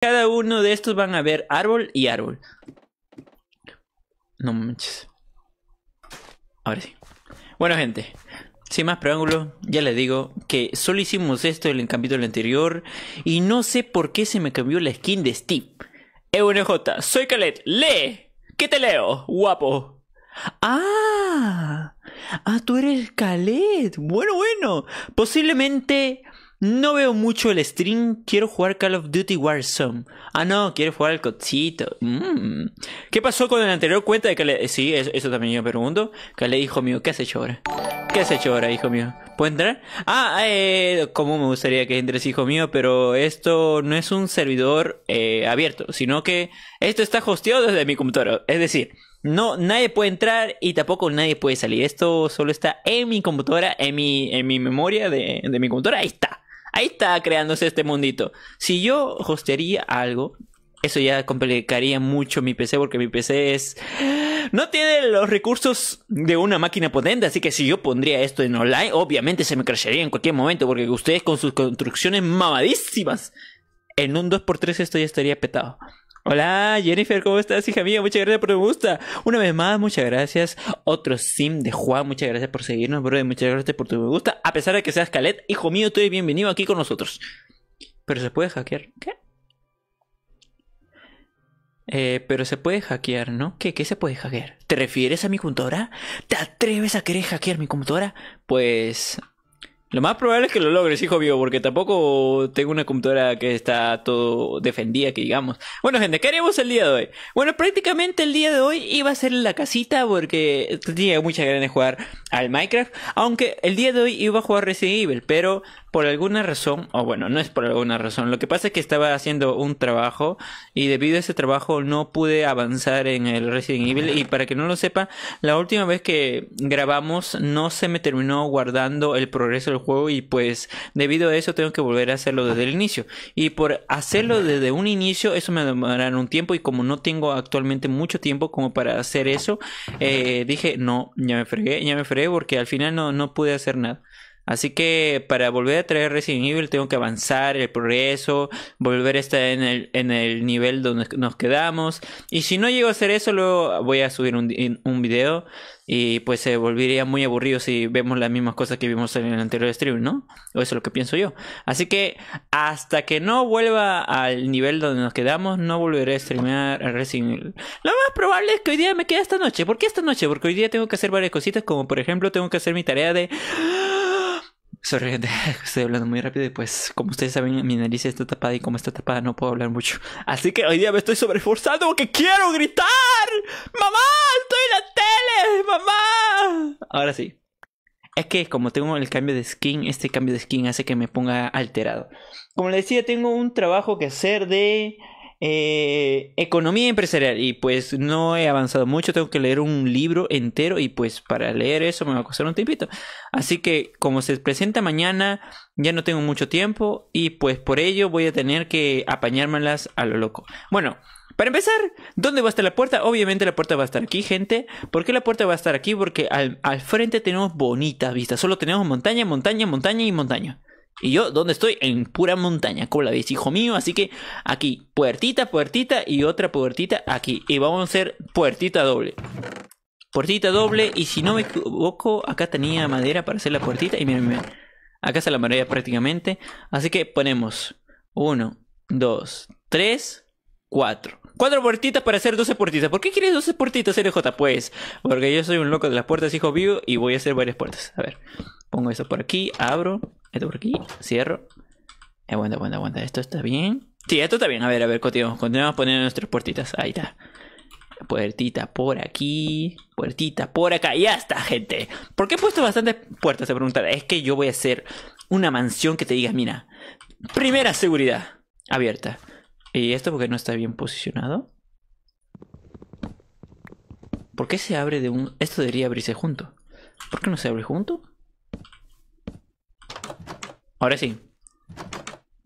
cada uno de estos van a ver árbol y árbol. No manches. Ahora sí. Bueno, gente. Sin más preámbulos, ya les digo que solo hicimos esto en el capítulo anterior y no sé por qué se me cambió la skin de Steve. EUNJ, soy Calet, lee. ¿Qué te leo, guapo? ¡Ah! Ah, tú eres Calet. Bueno, bueno. Posiblemente no veo mucho el stream, quiero jugar Call of Duty Warzone. Ah, no, quiero jugar al cochito. Mm. ¿Qué pasó con el anterior cuenta de Kale? Sí, eso, también yo me pregunto. Kale, hijo mío, ¿qué has hecho ahora? ¿Qué has hecho ahora, hijo mío? ¿Puedo entrar? Ah, eh, como me gustaría que entres, hijo mío, pero esto no es un servidor eh, abierto, sino que esto está hosteado desde mi computadora. Es decir, no, nadie puede entrar y tampoco nadie puede salir. Esto solo está en mi computadora, en mi, en mi memoria de, de mi computadora. Ahí está. Ahí está creándose este mundito. Si yo hostearía algo, eso ya complicaría mucho mi PC porque mi PC es no tiene los recursos de una máquina potente, así que si yo pondría esto en online, obviamente se me crecería en cualquier momento porque ustedes con sus construcciones mamadísimas en un 2x3 esto ya estaría petado. Hola Jennifer, ¿cómo estás, hija mía? Muchas gracias por el gusta. Una vez más, muchas gracias. Otro sim de Juan, muchas gracias por seguirnos, brother. Muchas gracias por tu me gusta. A pesar de que seas Calet, hijo mío, estoy bienvenido aquí con nosotros. Pero se puede hackear. ¿Qué? Eh, pero se puede hackear, ¿no? ¿Qué, ¿Qué se puede hackear? ¿Te refieres a mi computadora? ¿Te atreves a querer hackear mi computadora? Pues lo más probable es que lo logres, hijo mío, porque tampoco tengo una computadora que está todo defendida, que digamos. Bueno, gente, ¿qué haremos el día de hoy? Bueno, prácticamente el día de hoy iba a ser la casita porque tenía muchas ganas de jugar al Minecraft, aunque el día de hoy iba a jugar Resident Evil, pero por alguna razón, o bueno, no es por alguna razón, lo que pasa es que estaba haciendo un trabajo y debido a ese trabajo no pude avanzar en el Resident Evil y para que no lo sepa, la última vez que grabamos no se me terminó guardando el progreso del juego y pues debido a eso tengo que volver a hacerlo desde el inicio. Y por hacerlo desde un inicio, eso me demorará un tiempo y como no tengo actualmente mucho tiempo como para hacer eso, eh, dije, no, ya me fregué, ya me fregué porque al final no, no pude hacer nada. Así que para volver a traer Resident Evil tengo que avanzar el progreso, volver a estar en el, en el nivel donde nos quedamos. Y si no llego a hacer eso, luego voy a subir un, un video y pues se volvería muy aburrido si vemos las mismas cosas que vimos en el anterior stream, ¿no? O eso es lo que pienso yo. Así que hasta que no vuelva al nivel donde nos quedamos, no volveré a streamear a Resident Evil. Lo más probable es que hoy día me quede esta noche. ¿Por qué esta noche? Porque hoy día tengo que hacer varias cositas, como por ejemplo tengo que hacer mi tarea de... Sorry, estoy hablando muy rápido y pues como ustedes saben mi nariz está tapada y como está tapada no puedo hablar mucho. Así que hoy día me estoy sobreforzando porque quiero gritar. ¡Mamá! ¡Estoy en la tele! ¡Mamá! Ahora sí. Es que como tengo el cambio de skin, este cambio de skin hace que me ponga alterado. Como les decía, tengo un trabajo que hacer de eh, economía empresarial. Y pues no he avanzado mucho. Tengo que leer un libro entero. Y pues para leer eso me va a costar un tiempito. Así que como se presenta mañana, ya no tengo mucho tiempo. Y pues por ello voy a tener que apañármelas a lo loco. Bueno. Para empezar, ¿dónde va a estar la puerta? Obviamente la puerta va a estar aquí, gente. ¿Por qué la puerta va a estar aquí? Porque al, frente tenemos bonitas vistas. Solo tenemos montaña, montaña, montaña y montaña. Y yo, ¿dónde estoy? En pura montaña, como la ves, hijo mío. Así que aquí, puertita, puertita y otra puertita aquí. Y vamos a hacer puertita doble. Puertita doble. Y si no me equivoco, acá tenía madera para hacer la puertita. Y miren, miren. Acá está la madera prácticamente. Así que ponemos uno, dos, tres, cuatro. Cuatro puertitas para hacer 12 puertitas. ¿Por qué quieres 12 puertitas, LJ? Pues, porque yo soy un loco de las puertas, hijo vivo, y voy a hacer varias puertas. A ver, pongo eso por aquí, abro. Esto por aquí. Cierro. Aguanta, aguanta, aguanta. Esto está bien. Sí, esto está bien. A ver, a ver, continuamos. Continuamos poniendo nuestras puertitas. Ahí está. Puertita por aquí. Puertita por acá. ya está, gente. ¿Por qué he puesto bastantes puertas? Se preguntará. Es que yo voy a hacer una mansión que te diga, mira. Primera seguridad. Abierta. ¿Y esto porque no está bien posicionado? ¿Por qué se abre de un...? Esto debería abrirse junto. ¿Por qué no se abre junto? Ahora sí.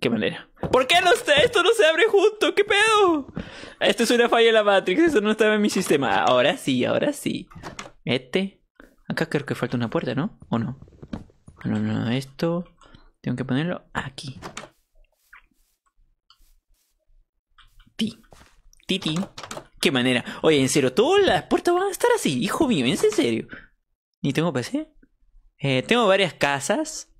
Qué manera. ¿Por qué no está? Esto no se abre junto. ¿Qué pedo? Esto es una falla de la Matrix. Eso no estaba en mi sistema. Ahora sí, ahora sí. Este. Acá creo que falta una puerta, ¿no? ¿O no? No, no, esto. Tengo que ponerlo aquí. Ti. ti Qué manera. Oye, en serio, todas las puertas van a estar así, hijo mío, es en serio. Ni tengo PC. Eh, tengo varias casas.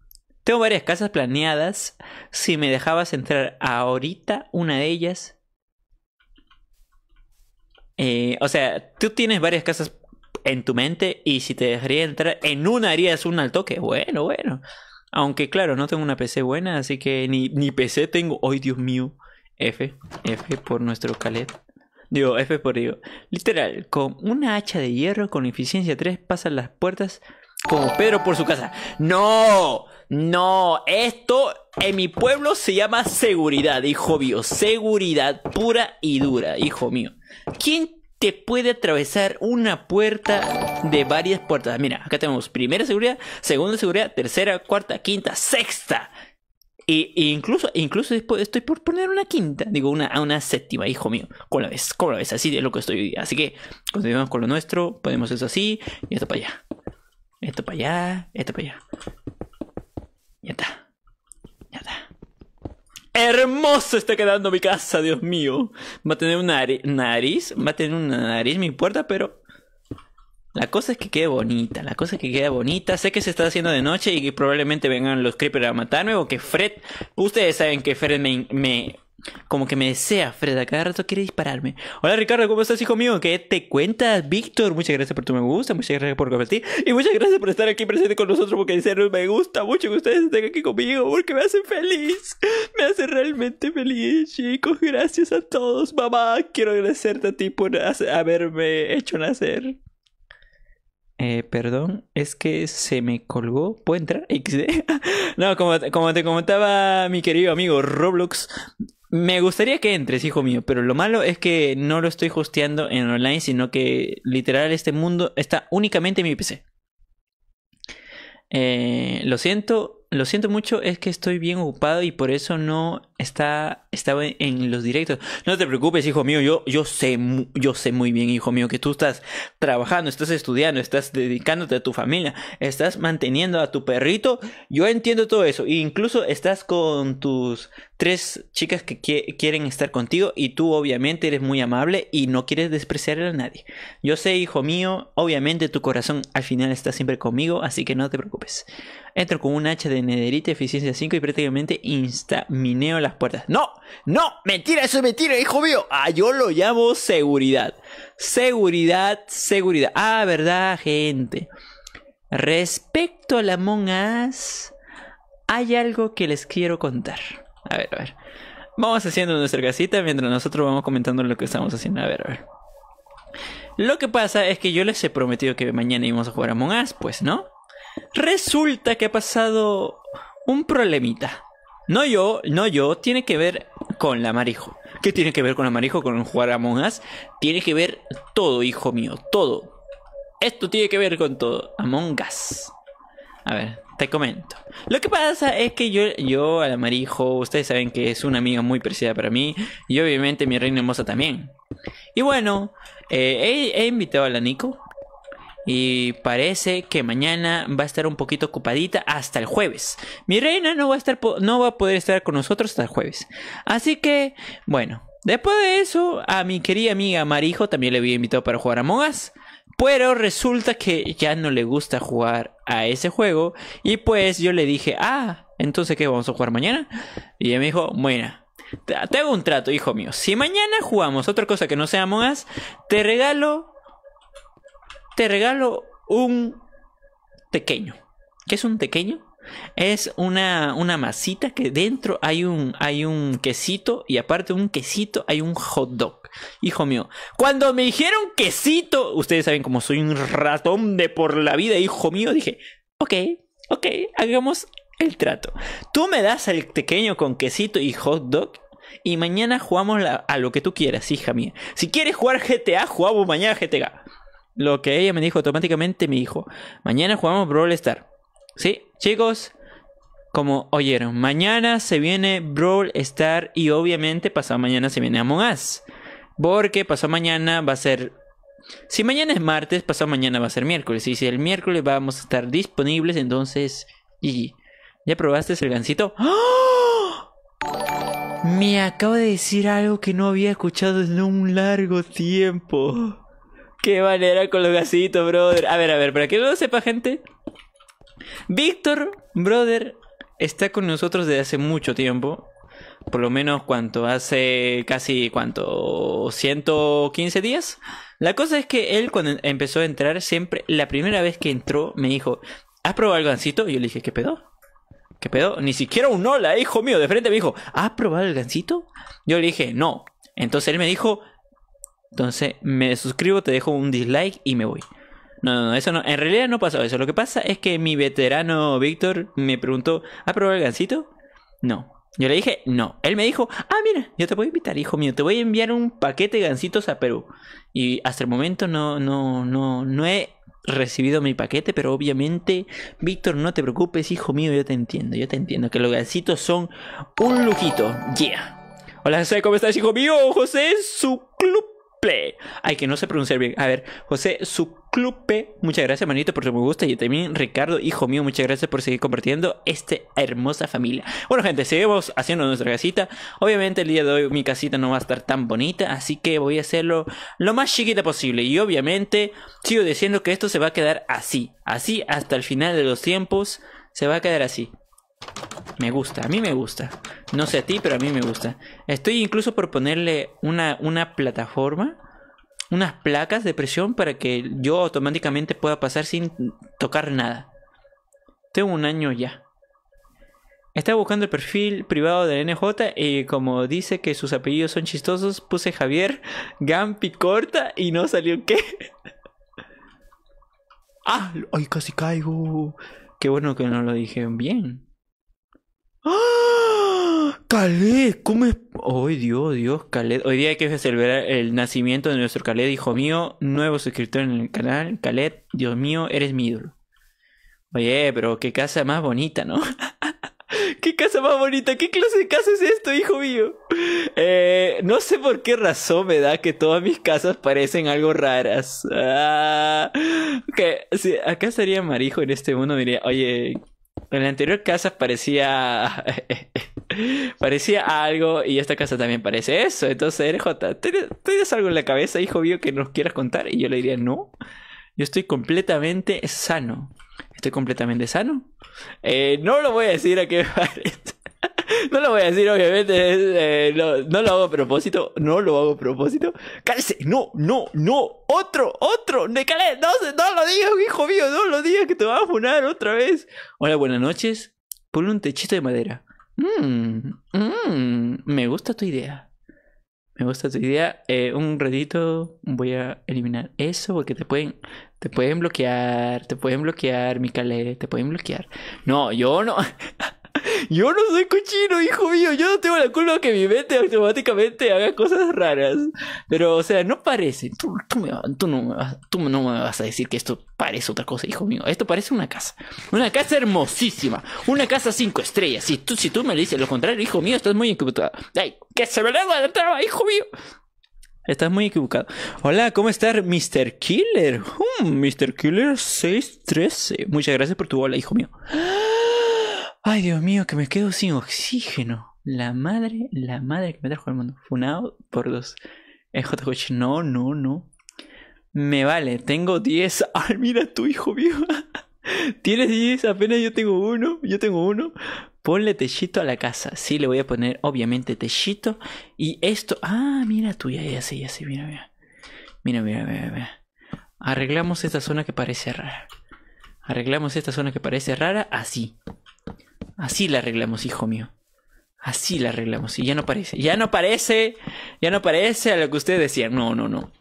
Tengo varias casas planeadas. Si me dejabas entrar ahorita una de ellas. Eh, o sea, tú tienes varias casas en tu mente y si te dejaría entrar en una harías un al toque. Bueno, bueno. Aunque claro, no tengo una PC buena, así que ni, ni PC tengo. ¡Ay, Dios mío! F, F por nuestro Calet. Digo, F por Dios. Literal, con una hacha de hierro con eficiencia 3 pasan las puertas como Pedro por su casa. ¡No! No, esto en mi pueblo se llama seguridad, hijo mío. Seguridad pura y dura, hijo mío. ¿Quién te puede atravesar una puerta de varias puertas? Mira, acá tenemos primera seguridad, segunda seguridad, tercera, cuarta, quinta, sexta. E, incluso, después estoy por poner una quinta, digo, una, una séptima, hijo mío. Con la vez, con la vez, Así es lo que estoy Así que continuamos con lo nuestro, ponemos eso así, y esto para allá. Esto para allá, esto para allá. Ya está. Ya está. Hermoso está quedando mi casa, Dios mío. Va a tener una nariz, va a tener una nariz mi puerta, pero la cosa es que quede bonita, la cosa es que quede bonita. Sé que se está haciendo de noche y que probablemente vengan los creepers a matarme o que Fred... Ustedes saben que Fred me, me, como que me desea, Freda. cada rato quiere dispararme. Hola Ricardo, ¿cómo estás, hijo mío? ¿Qué te cuentas, Víctor? Muchas gracias por tu me gusta, muchas gracias por compartir. Y muchas gracias por estar aquí presente con nosotros, porque en me gusta mucho que ustedes estén aquí conmigo, porque me hacen feliz. Me hace realmente feliz, chicos. Gracias a todos, mamá. Quiero agradecerte a ti por haberme hecho nacer. Eh, perdón, es que se me colgó. ¿Puedo entrar? ¿eh? no, como, como te comentaba mi querido amigo Roblox, me gustaría que entres, hijo mío, pero lo malo es que no lo estoy hosteando en online, sino que literal este mundo está únicamente en mi PC. Eh, lo siento, lo siento mucho, es que estoy bien ocupado y por eso no está, estaba en, los directos. No te preocupes, hijo mío, yo, yo, sé, yo sé muy bien, hijo mío, que tú estás trabajando, estás estudiando, estás dedicándote a tu familia, estás manteniendo a tu perrito. Yo entiendo todo eso. incluso estás con tus tres chicas que quieren estar contigo y tú obviamente eres muy amable y no quieres despreciar a nadie. Yo sé, hijo mío, obviamente tu corazón al final está siempre conmigo, así que no te preocupes. Entro con un hacha de nederita, eficiencia 5 y prácticamente instamineo las puertas. ¡No! ¡No! ¡Mentira! ¡Eso es mentira, hijo mío! Ah, yo lo llamo seguridad. Seguridad, seguridad. Ah, verdad, gente. Respecto a la Among hay algo que les quiero contar. A ver, a ver. Vamos haciendo nuestra casita mientras nosotros vamos comentando lo que estamos haciendo. A ver, a ver. Lo que pasa es que yo les he prometido que mañana íbamos a jugar a Among Us, pues, ¿no? Resulta que ha pasado un problemita. No yo, no yo, tiene que ver con la Marijo. ¿Qué tiene que ver con la Marijo, con jugar a Among Us? Tiene que ver todo, hijo mío, todo. Esto tiene que ver con todo. Among Us. A ver, te comento. Lo que pasa es que yo, yo a la Marijo, ustedes saben que es una amiga muy preciada para mí y obviamente mi reina hermosa también. Y bueno, eh, he, invitado a la Nico y parece que mañana va a estar un poquito ocupadita hasta el jueves. Mi reina no va a, estar, no va a poder estar con nosotros hasta el jueves. Así que, bueno, después de eso, a mi querida amiga Marijo también le había invitado para jugar a Mogas. Pero resulta que ya no le gusta jugar a ese juego. Y pues yo le dije, ah, entonces ¿qué vamos a jugar mañana? Y ella me dijo, bueno, te hago un trato, hijo mío. Si mañana jugamos otra cosa que no sea monas te regalo. Te regalo un pequeño. ¿Qué es un pequeño? Es una, una masita que dentro hay un, hay un quesito y aparte de un quesito hay un hot dog. Hijo mío, cuando me dijeron quesito, ustedes saben como soy un ratón de por la vida, hijo mío, dije, ok, ok, hagamos el trato. Tú me das el pequeño con quesito y hot dog y mañana jugamos a lo que tú quieras, hija mía. Si quieres jugar GTA, jugamos mañana GTA. Lo que ella me dijo automáticamente me dijo, mañana jugamos Brawl Star. ¿Sí? Chicos, como oyeron, mañana se viene Brawl Star y obviamente pasado mañana se viene Among Us. Porque pasado mañana va a ser... Si mañana es martes, pasado mañana va a ser miércoles. Y si el miércoles vamos a estar disponibles, entonces... Y... ¿Ya probaste el gancito? ¡Ah! Me acabo de decir algo que no había escuchado en un largo tiempo. Qué manera con los gancitos, brother. A ver, a ver, para que no lo sepa, gente. Víctor, brother, está con nosotros desde hace mucho tiempo por lo menos cuanto hace casi cuánto 115 días. La cosa es que él cuando empezó a entrar siempre la primera vez que entró me dijo, "¿Has probado el gancito? Y yo le dije, "¿Qué pedo?" ¿Qué pedo? Ni siquiera un hola, hijo mío, de frente me dijo, ¿has probado el gancito? Yo le dije, no. Entonces él me dijo, entonces me suscribo, te dejo un dislike y me voy. No, no, no, eso no, en realidad no pasó eso. Lo que pasa es que mi veterano Víctor me preguntó, ¿has probado el gancito? No. Yo le dije, no. Él me dijo, ah, mira, yo te voy a invitar, hijo mío, te voy a enviar un paquete de gancitos a Perú. Y hasta el momento no, no, no, no he recibido mi paquete, pero obviamente, Víctor, no te preocupes, hijo mío, yo te entiendo, yo te entiendo, que los gancitos son un lujito. Yeah. Hola José, ¿cómo estás, hijo mío? José Sucluple. Ay, que no sé pronunciar bien. A ver, José Sucluple. P, muchas gracias manito por su me gusta y también Ricardo, hijo mío, muchas gracias por seguir compartiendo esta hermosa familia. Bueno gente, seguimos haciendo nuestra casita. Obviamente el día de hoy mi casita no va a estar tan bonita, así que voy a hacerlo lo más chiquita posible. Y obviamente sigo diciendo que esto se va a quedar así, así hasta el final de los tiempos, se va a quedar así. Me gusta, a mí me gusta. No sé a ti, pero a mí me gusta. Estoy incluso por ponerle una, una plataforma unas placas de presión para que yo automáticamente pueda pasar sin tocar nada. Tengo un año ya. Estaba buscando el perfil privado de NJ y como dice que sus apellidos son chistosos, puse Javier Gampi Corta y no salió qué. ¡Ah! ¡Ay, casi caigo! Qué bueno que no lo dije bien. ¡Ah! Calet, ¿cómo es? Oh, Dios, Dios, Caled. Hoy día hay que celebrar el nacimiento de nuestro Caled, hijo mío, nuevo suscriptor en el canal. Calet, Dios mío, eres mi ídolo. Oye, pero qué casa más bonita, ¿no? ¿Qué casa más bonita? ¿Qué clase de casa es esto, hijo mío? Eh, no sé por qué razón me da que todas mis casas parecen algo raras. Que, ah, si acá estaría Marijo en este mundo, diría, oye, en la anterior casa parecía... Parecía algo y esta casa también parece eso. Entonces, RJ, ¿tienes algo en la cabeza, hijo mío, que nos quieras contar? Y yo le diría, no, yo estoy completamente sano. Estoy completamente sano. Eh, no lo voy a decir a qué parece. No lo voy a decir, obviamente. Eh, no, lo hago a propósito. No lo hago a propósito. ¡Cállese! ¡No, No, no, no. Otro, otro. De No, no lo digas, hijo mío. No lo digas que te vas a funar otra vez. Hola, buenas noches. Ponle un techito de madera. Mm, mm, me gusta tu idea. Me gusta tu idea. Eh, un ratito voy a eliminar eso porque te pueden, te pueden bloquear, te pueden bloquear, Micale, te pueden bloquear. No, yo no. Yo no soy cochino, hijo mío. Yo no tengo la culpa que mi mente automáticamente haga cosas raras. Pero, o sea, no parece. Tú, tú, no, me vas, tú no me vas a decir que esto parece otra cosa, hijo mío. Esto parece una casa. Una casa hermosísima. Una casa cinco estrellas. Si tú, si tú me dices lo contrario, hijo mío, estás muy equivocado. ¡Ay! ¡Que se me lengua la traba, hijo mío! Estás muy equivocado. Hola, ¿cómo estás, Mr. Killer? Hmm, mister Mr. Killer 613. Muchas gracias por tu bola, hijo mío. Ay, Dios mío, que me quedo sin oxígeno. La madre, la madre que me trajo al mundo. Funado por los No, no, no. Me vale, tengo 10. Ay, mira tu hijo mío. Tienes 10, apenas yo tengo uno. Yo tengo uno. Ponle techito a la casa. Sí, le voy a poner, obviamente, techito. Y esto. Ah, mira tuya, ya sé, ya sé, mira. Mira, mira, mira, mira. Arreglamos esta zona que parece rara. Arreglamos esta zona que parece rara así. Así la arreglamos, hijo mío. Así la arreglamos. Y ya no parece. Ya no parece. Ya no parece a lo que ustedes decían. No, no, no.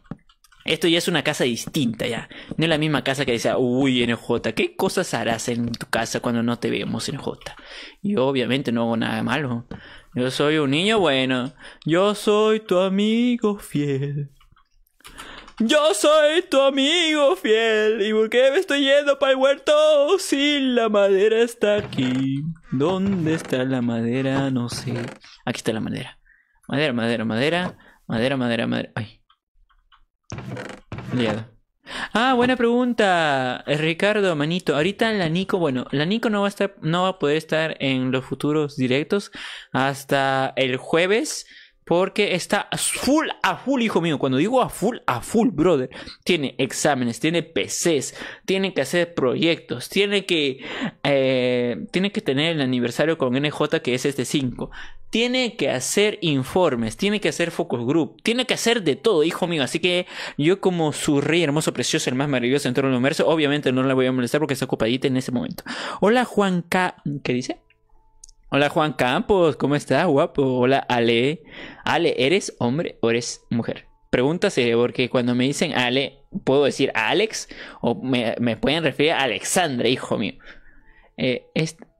Esto ya es una casa distinta ya. No es la misma casa que decía, uy, NJ, ¿qué cosas harás en tu casa cuando no te vemos, NJ? Yo obviamente no hago nada malo. Yo soy un niño bueno. Yo soy tu amigo fiel. Yo soy tu amigo fiel. ¿Y por qué me estoy yendo para el huerto si la madera está aquí? ¿Dónde está la madera? No sé. Aquí está la madera. Madera, madera, madera. Madera, madera, madera. Ay. Ah, buena pregunta, eh, Ricardo, manito. Ahorita la Nico, bueno, la Nico no va a estar, no va a poder estar en los futuros directos hasta el jueves. Porque está full a full, hijo mío. Cuando digo a full, a full, brother. Tiene exámenes, tiene PCs, tiene que hacer proyectos, tiene que, eh, tiene que tener el aniversario con NJ que es este 5. Tiene que hacer informes, tiene que hacer focus group, tiene que hacer de todo, hijo mío. Así que yo como su rey hermoso, precioso, el más maravilloso en todo el universo, obviamente no la voy a molestar porque está ocupadita en ese momento. Hola Juan K, ¿qué dice? Hola Juan Campos, ¿cómo estás, guapo? Hola Ale. Ale, ¿eres hombre o eres mujer? Pregúntase, porque cuando me dicen Ale, puedo decir Alex o me, pueden referir a Alexandre, hijo mío. Eh,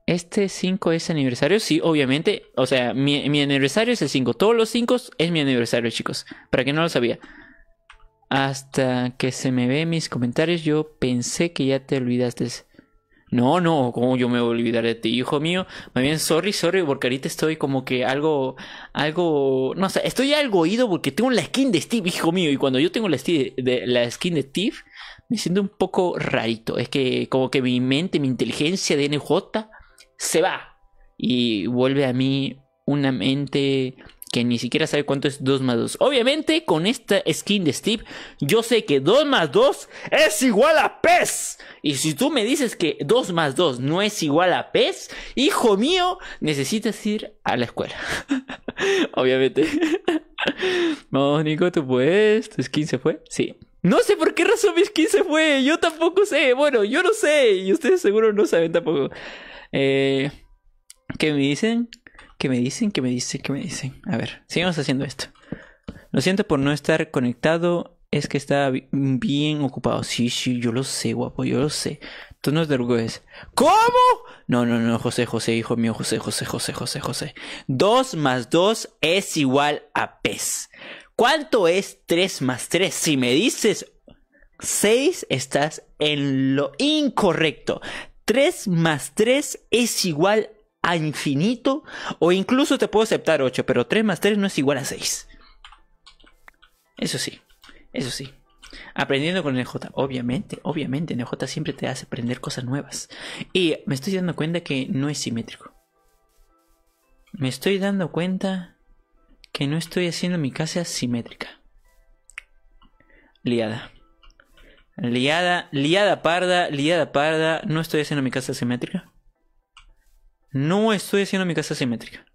este, 5 es aniversario, sí, obviamente. O sea, mi, aniversario es el 5. Todos los 5 es mi aniversario, chicos. Para que no lo sabía. Hasta que se me ve mis comentarios, yo pensé que ya te olvidaste no, no, ¿cómo yo me voy a olvidar de ti, hijo mío? Más bien, sorry, sorry, porque ahorita estoy como que algo, algo, no sé, estoy algo oído porque tengo la skin de Steve, hijo mío, y cuando yo tengo la, skin de, la skin de Steve, me siento un poco rarito. Es que como que mi mente, mi inteligencia de NJ se va y vuelve a mí una mente que ni siquiera sabe cuánto es 2 más 2. Obviamente, con esta skin de Steve, yo sé que 2 más 2 es igual a PES. Y si tú me dices que 2 más 2 no es igual a PES, hijo mío, necesitas ir a la escuela. Obviamente. Vamos, Nico, tú puedes. ¿Tu skin se fue? Sí. No sé por qué razón mi skin se fue. Yo tampoco sé. Bueno, yo no sé. Y ustedes seguro no saben tampoco. Eh, ¿Qué me dicen? ¿Qué me dicen? ¿Qué me dicen? ¿Qué me dicen? A ver, sigamos haciendo esto. Lo siento por no estar conectado. Es que está bien ocupado. Sí, sí, yo lo sé, guapo, yo lo sé. Tú no te orgullo. ¿Cómo? No, no, no, José, José, hijo mío, José, José, José, José, José. Dos más dos es igual a pez. ¿Cuánto es 3 más tres? Si me dices 6, estás en lo incorrecto. 3 más 3 es igual a a infinito, o incluso te puedo aceptar 8, pero 3 más 3 no es igual a 6. Eso sí, eso sí. Aprendiendo con el obviamente, obviamente, el siempre te hace aprender cosas nuevas. Y me estoy dando cuenta que no es simétrico. Me estoy dando cuenta que no estoy haciendo mi casa simétrica. Liada. Liada, liada parda, liada parda, no estoy haciendo mi casa simétrica no estoy haciendo mi casa simétrica.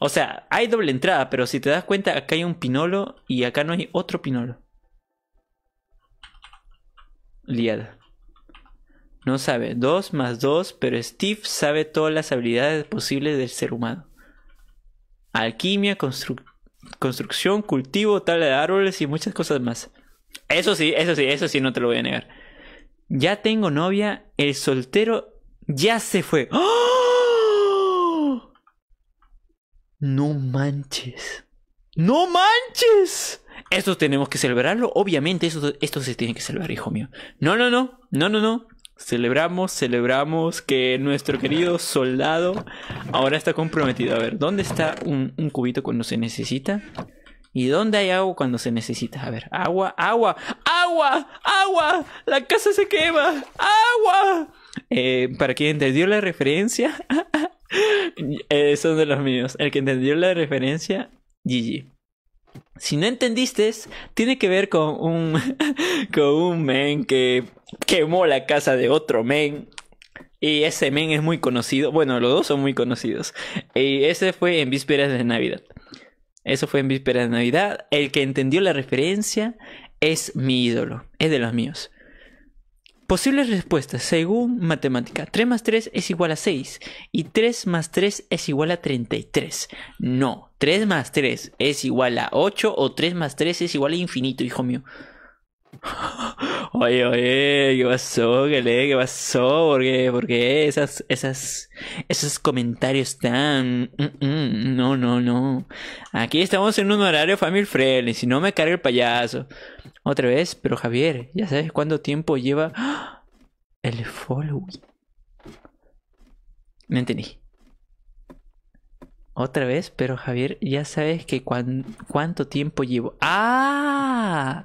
O sea, hay doble entrada, pero si te das cuenta, acá hay un pinolo y acá no hay otro pinolo. Liada. No sabe. 2 más 2, pero Steve sabe todas las habilidades posibles del ser humano. Alquimia, construcción, cultivo, tal de árboles y muchas cosas más. Eso sí, eso sí, eso sí, no te lo voy a negar. Ya tengo novia, el soltero ya se fue. ¡Oh! No manches. ¡No manches! Esto tenemos que celebrarlo. Obviamente, esto, se tiene que celebrar, hijo mío. No, no, no. No, no, no. Celebramos, celebramos que nuestro querido soldado ahora está comprometido. A ver, ¿dónde está un, cubito cuando se necesita? ¿Y dónde hay agua cuando se necesita? A ver, agua, agua, agua, agua, la casa se quema, agua. Eh, para quien entendió la referencia, Eh, son de los míos. El que entendió la referencia, GG. Si no entendiste, tiene que ver con un, con un men que quemó la casa de otro men. Y ese men es muy conocido. Bueno, los dos son muy conocidos. Y ese fue en vísperas de Navidad. Eso fue en vísperas de Navidad. El que entendió la referencia es mi ídolo. Es de los míos. Posibles respuestas según matemática. 3 más 3 es igual a 6 y 3 más 3 es igual a 33. No, 3 más 3 es igual a 8 o 3 más 3 es igual a infinito, hijo mío. Oye, oye, ¿qué pasó, le, qué? ¿Por qué? Esas, esas, esos comentarios tan... Mm, mm, no, no, no. Aquí estamos en un horario family friendly, si no me carga el payaso. Otra vez, pero Javier, ¿ya sabes cuánto tiempo lleva el follow? Me entendí. Otra vez, pero Javier, ya sabes que cuan... cuánto tiempo llevo. ¡Ah!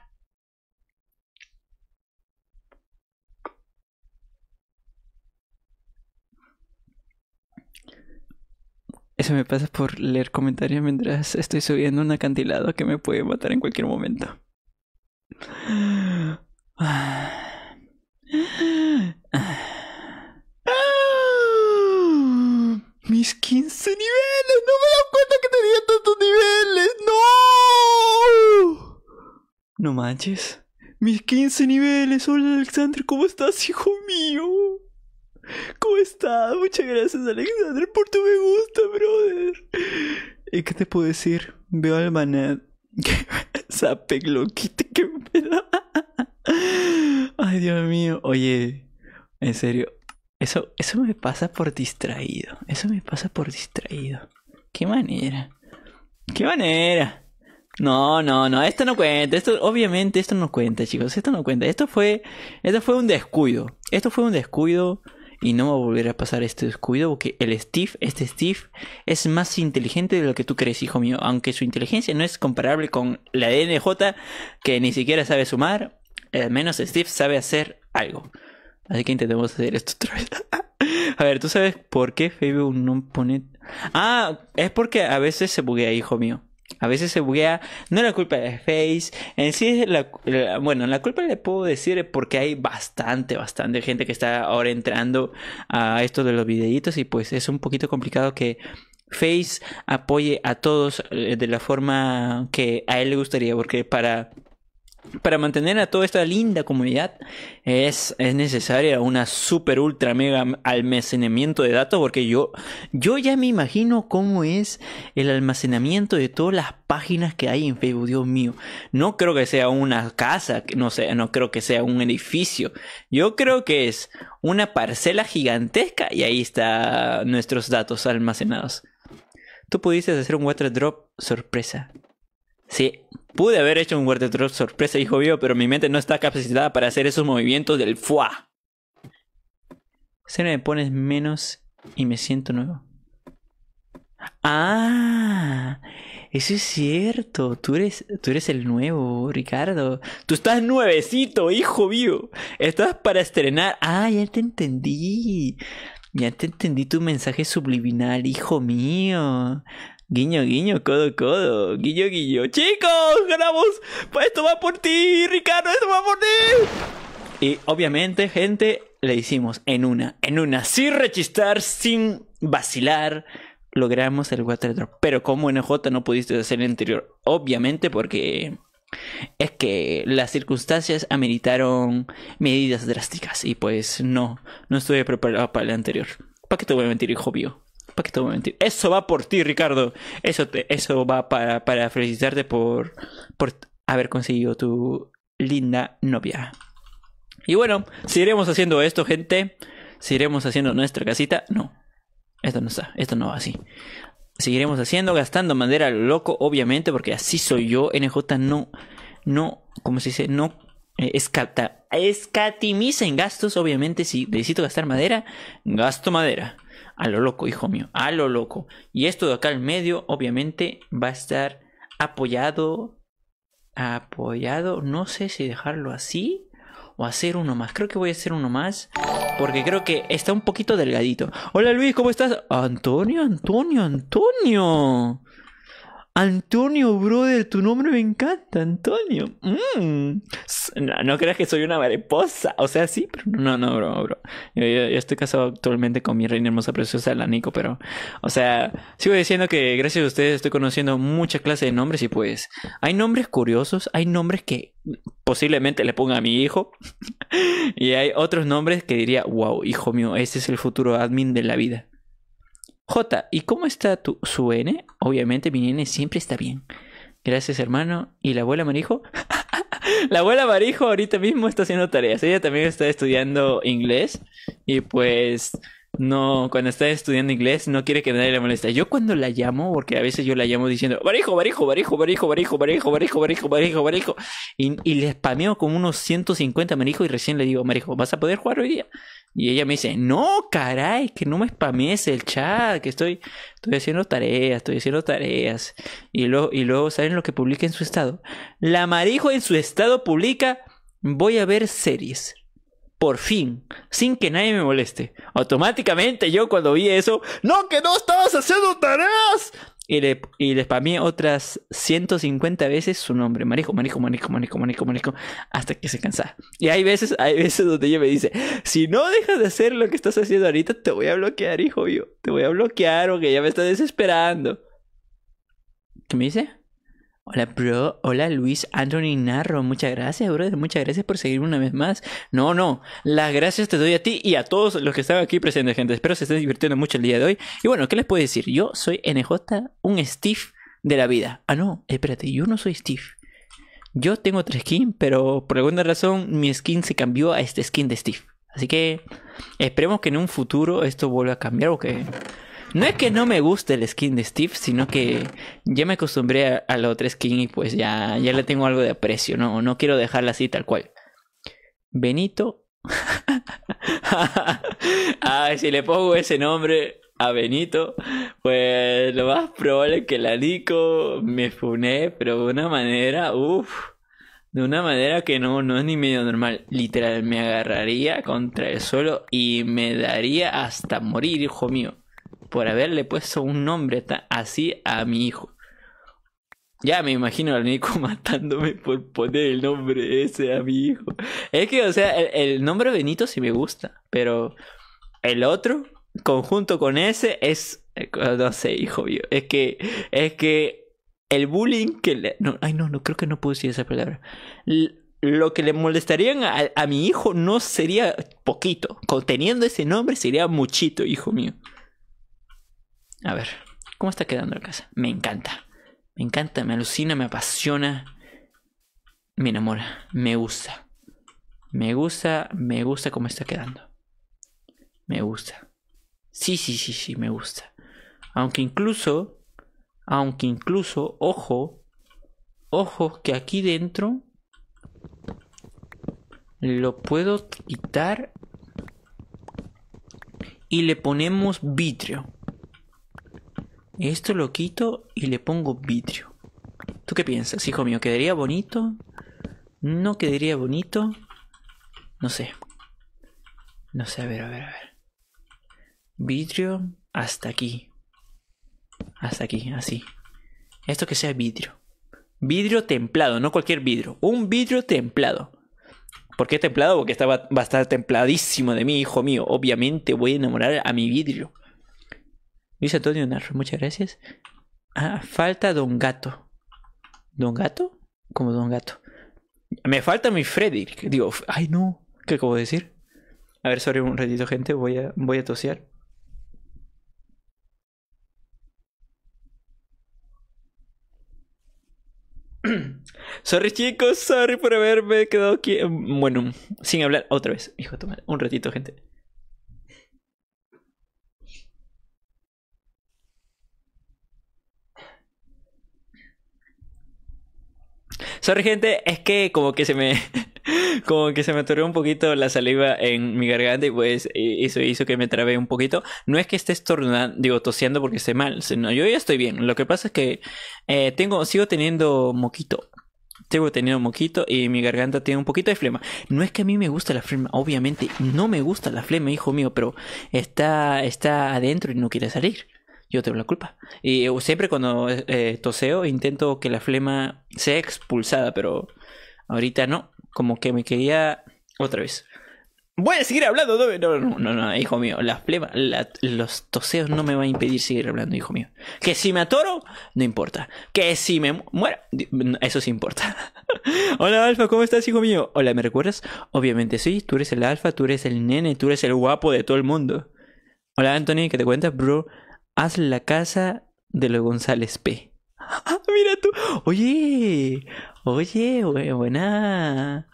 Eso me pasa por leer comentarios mientras estoy subiendo un acantilado que me puede matar en cualquier momento. Mis 15 niveles, no me dado cuenta que tenía tantos niveles, no. No manches. Mis 15 niveles, hola Alexander, ¿cómo estás, hijo mío? ¿Cómo estás? Muchas gracias, Alexander, por tu me gusta, brother. ¿Y qué te puedo decir? Veo al manet. Sape que ¿Qué da. Ay, Dios mío. Oye, en serio. Eso, eso me pasa por distraído. Eso me pasa por distraído. Qué manera. Qué manera. No, no, no, esto no cuenta, esto, obviamente esto no cuenta, chicos, esto no cuenta, esto fue, esto fue un descuido, esto fue un descuido, y no va a volver a pasar este descuido porque el Steve, este Steve, es más inteligente de lo que tú crees, hijo mío. Aunque su inteligencia no es comparable con la de NJ, que ni siquiera sabe sumar, al menos Steve sabe hacer algo. Así que intentemos hacer esto otra vez. a ver, ¿tú sabes por qué Facebook no pone...? Ah, es porque a veces se buguea, hijo mío. A veces se buguea. No es la culpa de Face. En sí, la, bueno, la culpa le puedo decir porque hay bastante, bastante gente que está ahora entrando a esto de los videitos y pues es un poquito complicado que Face apoye a todos eh, de la forma que a él le gustaría porque para para mantener a toda esta linda comunidad es, es necesaria una super ultra mega almacenamiento de datos porque yo, yo ya me imagino cómo es el almacenamiento de todas las páginas que hay en Facebook, Dios mío. No creo que sea una casa, no no creo que sea un edificio. Yo creo que es una parcela gigantesca y ahí están nuestros datos almacenados. Tú pudiste hacer un water drop sorpresa Sí, pude haber hecho un of Drop sorpresa, hijo mío, pero mi mente no está capacitada para hacer esos movimientos del FUA. Se me pones menos y me siento nuevo. Ah, eso es cierto. Tú eres, tú eres el nuevo, Ricardo. Tú estás nuevecito, hijo mío. Estás para estrenar. Ah, ya te entendí. Ya te entendí tu mensaje subliminal, hijo mío. Guiño, guiño, codo, codo. Guiño, guiño. Chicos, ganamos. Esto va por ti, Ricardo. Esto va por ti. Y obviamente, gente, le hicimos en una, en una, sin rechistar, sin vacilar. Logramos el water drop. Pero como NJ no pudiste hacer el anterior. Obviamente porque es que las circunstancias ameritaron medidas drásticas. Y pues no, no estuve preparado para el anterior. ¿Para qué te voy a mentir, hijo mío? Eso va por ti, Ricardo. Eso, eso va para, felicitarte por, por haber conseguido tu linda novia. Y bueno, seguiremos haciendo esto, gente. Seguiremos haciendo nuestra casita. No, esto no está, esto no va así. Seguiremos haciendo, gastando madera loco, obviamente, porque así soy yo. NJ no, no, como se dice, no eh, escatimiza en gastos, obviamente. Si necesito gastar madera, gasto madera a lo loco, hijo mío, a lo loco. Y esto de acá al medio, obviamente, va a estar apoyado, apoyado, no sé si dejarlo así o hacer uno más. Creo que voy a hacer uno más porque creo que está un poquito delgadito. Hola Luis, ¿cómo estás? Antonio, Antonio, Antonio. Antonio, brother, tu nombre me encanta, Antonio. Mm. No, creas que soy una mariposa. O sea, sí, pero no, no, bro, bro. Yo, estoy casado actualmente con mi reina hermosa preciosa, la Nico, pero... O sea, sigo diciendo que gracias a ustedes estoy conociendo mucha clase de nombres y pues... Hay nombres curiosos, hay nombres que posiblemente le ponga a mi hijo. y hay otros nombres que diría, wow, hijo mío, este es el futuro admin de la vida. J, ¿y cómo está tu, su N? Obviamente mi nene siempre está bien. Gracias, hermano. ¿Y la abuela Marijo? la abuela Marijo ahorita mismo está haciendo tareas. Ella también está estudiando inglés. Y pues no, cuando está estudiando inglés, no quiere que nadie le moleste. Yo cuando la llamo, porque a veces yo la llamo diciendo, Marijo, barijo, Marijo, barijo, Marijo, barijo, barijo, barijo, Marijo, Marijo, Y, y le spameo con unos 150 marijo y recién le digo, marijo, ¿vas a poder jugar hoy día? Y ella me dice, no, caray, que no me spamees el chat, que estoy, estoy haciendo tareas, estoy haciendo tareas. Y luego, y luego saben lo que publica en su estado. La marijo en su estado publica, voy a ver series por fin, sin que nadie me moleste. Automáticamente yo cuando vi eso, no, que no estabas haciendo tareas. Y le, y otras 150 veces su nombre. Marico, marico, marico, marico, marico, marijo. Hasta que se cansa. Y hay veces, hay veces donde ella me dice, si no dejas de hacer lo que estás haciendo ahorita, te voy a bloquear, hijo mío. Te voy a bloquear, que ya me está desesperando. ¿Qué me dice? Hola, bro. Hola, Luis Anthony Narro. Muchas gracias, bro. Muchas gracias por seguirme una vez más. No, no. Las gracias te doy a ti y a todos los que están aquí presentes, gente. Espero se estén divirtiendo mucho el día de hoy. Y bueno, ¿qué les puedo decir? Yo soy NJ, un Steve de la vida. Ah, no. Espérate, yo no soy Steve. Yo tengo otra skin, pero por alguna razón mi skin se cambió a este skin de Steve. Así que esperemos que en un futuro esto vuelva a cambiar o que no es que no me guste el skin de Steve, sino que ya me acostumbré a, la otra skin y pues ya, ya le tengo algo de aprecio, ¿no? No quiero dejarla así tal cual. Benito. ah, si le pongo ese nombre a Benito, pues lo más probable es que la Nico me funé, pero de una manera, uff. De una manera que no, no es ni medio normal. Literal, me agarraría contra el suelo y me daría hasta morir, hijo mío por haberle puesto un nombre así a mi hijo. Ya me imagino al Nico matándome por poner el nombre ese a mi hijo. Es que, o sea, el, nombre Benito sí me gusta, pero el otro, conjunto con ese, es. Eh, no sé, hijo mío. Es que. Es que. El bullying que le. No, ay, no, no, creo que no puedo decir esa palabra. lo que le molestarían a, mi hijo no sería poquito. Conteniendo ese nombre sería muchito, hijo mío. A ver, ¿cómo está quedando la casa? Me encanta. Me encanta, me alucina, me apasiona. Me enamora, me gusta. Me gusta, me gusta cómo está quedando. Me gusta. Sí, sí, sí, sí, me gusta. Aunque incluso, aunque incluso, ojo, ojo que aquí dentro lo puedo quitar y le ponemos vitrio. Esto lo quito y le pongo vidrio. ¿Tú qué piensas, hijo mío? ¿Quedaría bonito? ¿No quedaría bonito? No sé. No sé, a ver, a ver, a ver. Vidrio hasta aquí. Hasta aquí, así. Esto que sea vidrio. Vidrio templado, no cualquier vidrio. Un vidrio templado. ¿Por qué templado? Porque estaba, va a estar templadísimo de mí, hijo mío. Obviamente voy a enamorar a mi vidrio. Dice Antonio Narro, muchas gracias. Ah, falta Don Gato. ¿Don Gato? Como Don Gato. Me falta mi Freddy Digo, ay no, ¿qué acabo de decir? A ver, sorry un ratito, gente, voy a, voy a tosear. sorry chicos, sorry por haberme quedado aquí. Em, bueno, sin hablar otra vez, hijo, tomar un ratito, gente. Sorry, gente, es que como que se me. Como que se me atoró un poquito la saliva en mi garganta y pues eso hizo que me trabé un poquito. No es que esté estornudando, digo, tosiendo porque esté mal, sino yo ya estoy bien. Lo que pasa es que eh, tengo, sigo teniendo moquito. Sigo teniendo moquito y mi garganta tiene un poquito de flema. No es que a mí me gusta la flema, obviamente no me gusta la flema, hijo mío, pero está, está adentro y no quiere salir yo tengo la culpa. Y eh, siempre cuando eh, eh, toseo intento que la flema sea expulsada, pero ahorita no, como que me quería otra vez. Voy a seguir hablando, no, no, no, no hijo mío, la flema, los toseos no me van a impedir seguir hablando, hijo mío. Que si me atoro, no importa. Que si me muero, eso sí importa. Hola Alfa, ¿cómo estás, hijo mío? Hola, ¿me recuerdas? Obviamente sí, tú eres el Alfa, tú eres el nene, tú eres el guapo de todo el mundo. Hola Anthony, ¿qué te cuentas, bro? Haz la casa de los González P. Ah, mira tú! Oye, oye, buena,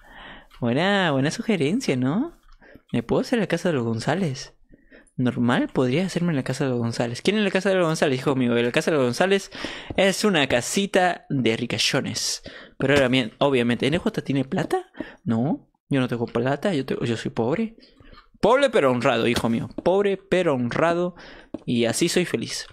buena, buena sugerencia, ¿no? Me puedo hacer la casa de los González. Normal, podría hacerme la casa de los González. ¿Quién es la casa de los González, hijo mío? La casa de los González es una casita de ricachones. Pero ahora bien, obviamente, ¿NJ tiene plata? No, yo no tengo plata, yo, yo soy pobre. Pobre pero honrado, hijo mío. Pobre pero honrado. Y así soy feliz.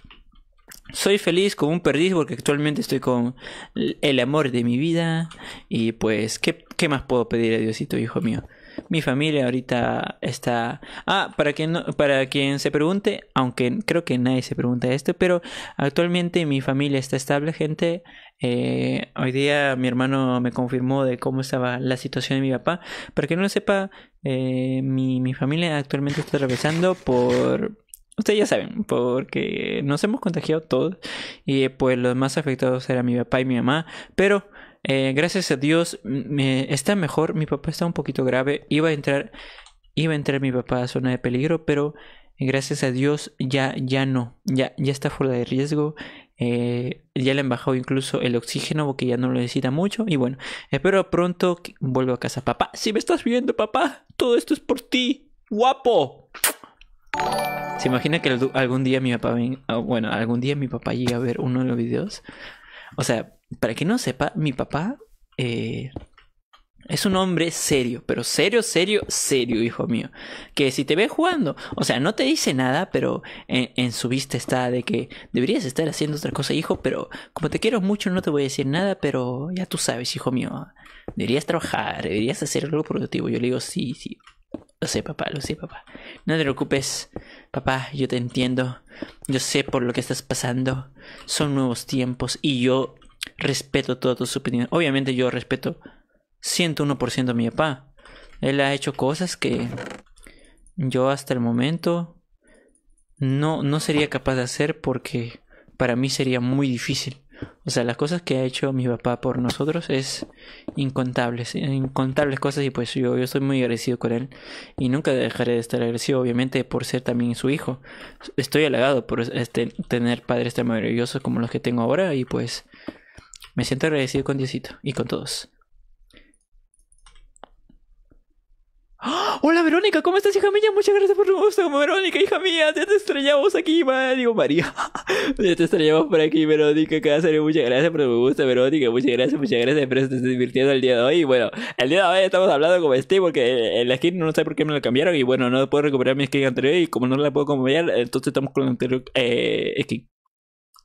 Soy feliz como un perdiz porque actualmente estoy con el amor de mi vida. Y pues, ¿qué, más puedo pedir a Diosito, hijo mío? Mi familia ahorita está... Ah, para quien, no, para quien se pregunte, aunque creo que nadie se pregunta esto, pero actualmente mi familia está estable, gente. Eh, hoy día mi hermano me confirmó de cómo estaba la situación de mi papá. Para que no lo sepa, eh, mi, familia actualmente está atravesando por Ustedes ya saben, porque nos hemos contagiado todos y eh, pues los más afectados eran mi papá y mi mamá, pero eh, gracias a Dios me, mm, está mejor, mi papá está un poquito grave, iba a entrar, iba a entrar mi papá a zona de peligro, pero gracias a Dios ya, ya no, ya, ya está fuera de riesgo, ya le han bajado incluso el oxígeno porque ya no lo necesita mucho y bueno, espero pronto que vuelva a casa. Papá, si me estás viendo, papá. Todo esto es por ti, guapo. ¿Se imagina que algún día mi papá, ah, bueno, algún día mi papá llega a ver uno de los videos? O sea, para que no sepa, mi papá eh, es un hombre serio, pero serio, serio, serio, hijo mío. Que si te ve jugando, o sea, no te dice nada, pero en, su vista está de que deberías estar haciendo otra cosa, hijo, pero como te quiero mucho no te voy a decir nada, pero ya tú sabes, hijo mío, deberías trabajar, deberías hacer algo productivo. Yo le digo, sí, sí, lo sé, papá, lo sé, papá. No te preocupes, papá, yo te entiendo, yo sé por lo que estás pasando, son nuevos tiempos y yo respeto todas tus opiniones. Obviamente yo respeto 101% a mi papá. Él ha hecho cosas que yo hasta el momento no, no sería capaz de hacer porque para mí sería muy difícil. O sea, las cosas que ha hecho mi papá por nosotros es incontables, incontables cosas y pues yo, yo muy agradecido con él y nunca dejaré de estar agradecido, obviamente, por ser también su hijo. Estoy halagado por este, tener padres tan maravillosos como los que tengo ahora y pues me siento agradecido con Diosito y con todos. ¡Ah! Hola Verónica, ¿cómo estás, hija mía? Muchas gracias por tu gusto, Verónica, hija mía. Ya te estrellamos aquí, Digo, María. ya te estrellamos por aquí, Verónica. Que serio, muchas gracias por tu gusto, Verónica. Muchas gracias, muchas gracias. Espero que divirtiendo el día de hoy. bueno, el día de hoy estamos hablando con este porque la skin no sé por qué me la cambiaron. Y bueno, no puedo recuperar mi skin anterior. Y como no la puedo cambiar, entonces estamos con el anterior eh, skin.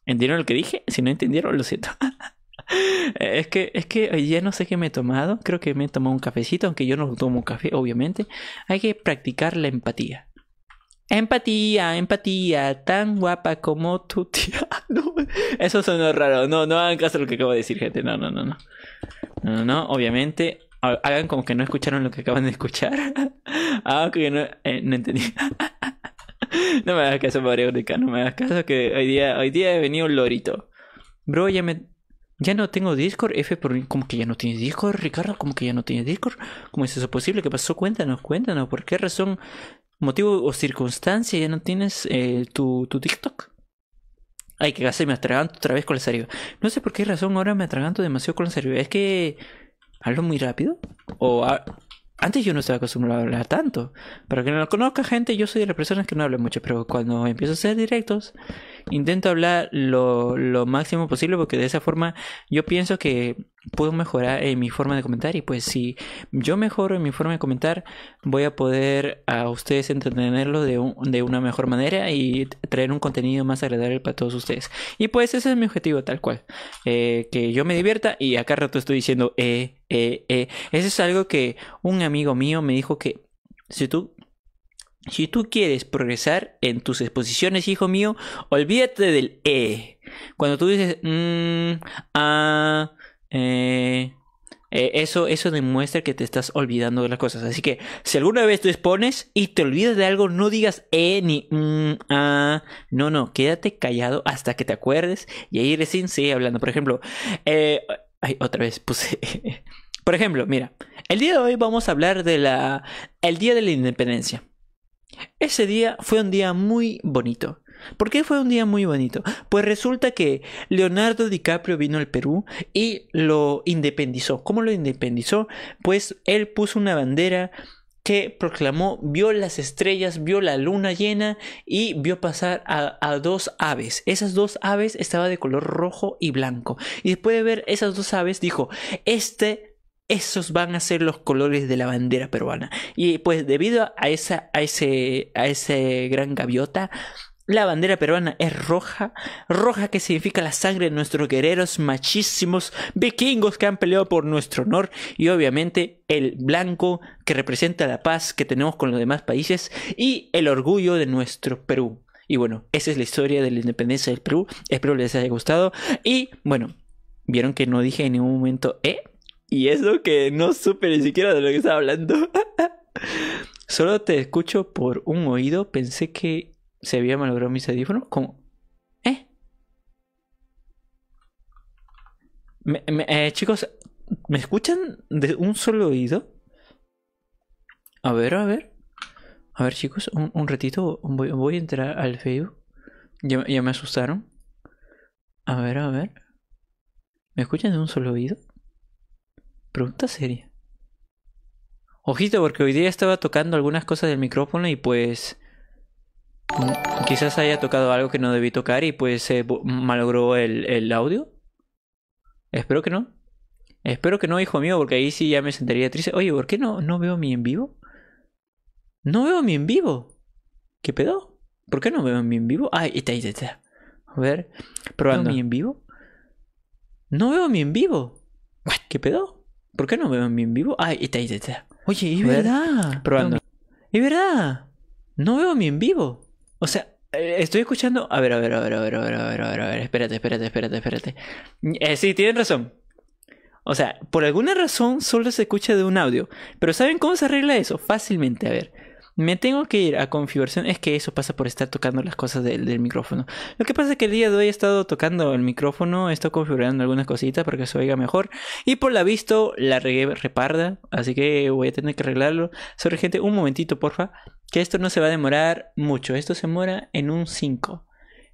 ¿Entendieron lo que dije? Si no entendieron, lo siento. Eh, es que, es que hoy eh, no sé qué me he tomado. Creo que me he tomado un cafecito, aunque yo no tomo café, obviamente. Hay que practicar la empatía. Empatía, empatía, tan guapa como tu tía. Ah, eso suena raro. No, no hagan caso a lo que acabo de decir, gente. No, no, no, no. No, no, Obviamente, hagan como que no escucharon lo que acaban de escuchar. Ah, eh, no, entendí. no me hagas caso, María No me hagas caso que hoy día, hoy día he venido un lorito. Bro, ya me ya no tengo Discord, F por como que ya no tienes Discord, Ricardo, ¿Cómo que ya no tienes Discord, ¿cómo es eso posible? ¿Qué pasó? Cuéntanos, cuéntanos, ¿por qué razón, motivo o circunstancia ya no tienes eh, tu, tu TikTok? Ay, que hacerme me atraganto otra vez con la serie. No sé por qué razón ahora me atraganto demasiado con la serio. Es que hablo muy rápido. O ah, antes yo no estaba acostumbrado a hablar tanto. Para que no lo conozca gente, yo soy de las personas que no hablan mucho. Pero cuando empiezo a hacer directos, intento hablar lo, máximo posible porque de esa forma yo pienso que puedo mejorar en mi forma de comentar y pues si yo mejoro en mi forma de comentar voy a poder a ustedes entretenerlo de, de una mejor manera y traer un contenido más agradable para todos ustedes. Y pues ese es mi objetivo tal cual, eh, que yo me divierta y acá rato estoy diciendo, eh, eh, eh. Eso es algo que un amigo mío me dijo que si tú si tú quieres progresar en tus exposiciones, hijo mío, olvídate del E. Cuando tú dices, mmm ah, eh, eh, eso, eso demuestra que te estás olvidando de las cosas. Así que si alguna vez tú expones y te olvidas de algo, no digas E ni mmm ah. No, no, quédate callado hasta que te acuerdes y ahí recién sigue hablando. Por ejemplo, eh, ay, otra vez puse. E. Por ejemplo, mira, el día de hoy vamos a hablar de la. El día de la independencia. Ese día fue un día muy bonito. ¿Por qué fue un día muy bonito? Pues resulta que Leonardo DiCaprio vino al Perú y lo independizó. ¿Cómo lo independizó? Pues él puso una bandera que proclamó vio las estrellas, vio la luna llena y vio pasar a, dos aves. Esas dos aves estaban de color rojo y blanco. Y después de ver esas dos aves dijo, este esos van a ser los colores de la bandera peruana. Y pues debido a esa, a ese, a ese gran gaviota, la bandera peruana es roja, roja que significa la sangre de nuestros guerreros machísimos vikingos que han peleado por nuestro honor y obviamente el blanco que representa la paz que tenemos con los demás países y el orgullo de nuestro Perú. Y bueno, esa es la historia de la independencia del Perú, espero les haya gustado y bueno, vieron que no dije en ningún momento, eh, y eso que no supe ni siquiera de lo que estaba hablando. Solo te escucho por un oído. Pensé que se había malogrado mi audífonos ¿Cómo? ¿eh? ¿Eh? chicos, ¿me escuchan de un solo oído? A ver, a ver. A ver, chicos, un, ratito. Voy, a entrar al Facebook. Ya, ya me asustaron. A ver, a ver. ¿Me escuchan de un solo oído? Pregunta seria. Ojito, porque hoy día estaba tocando algunas cosas del micrófono y pues mm, quizás haya tocado algo que no debí tocar y pues se malogró el, audio. Espero que no. Espero que no, hijo mío, porque ahí sí ya me sentaría triste. Oye, ¿por qué no, no veo mi en vivo? No veo mi en vivo. ¿Qué pedo? ¿Por qué no veo mi en vivo? Ay está, A ver, probando. mi en vivo? No veo mi en vivo. ¿Qué pedo? ¿Por qué no veo mi en vivo? Ay, está, está, está. Oye, es verdad. Probando. es verdad. No veo mi en vivo. O sea, eh, estoy escuchando. A ver, a ver, a ver, a ver, a ver, a ver, a ver, a Espérate, espérate, espérate, espérate. Mm, eh, sí, tienen razón. O sea, por alguna razón solo se escucha de un audio. Pero ¿saben cómo se arregla eso? Fácilmente, a ver. Me tengo que ir a configuración. Es que eso pasa por estar tocando las cosas del, micrófono. Lo que pasa es que el día de hoy he estado tocando el micrófono, he estado configurando algunas cositas para que se oiga mejor. Y por la visto la reparda, así que voy a tener que arreglarlo. Sobre gente, un momentito porfa, que esto no se va a demorar mucho. Esto se demora en un 5.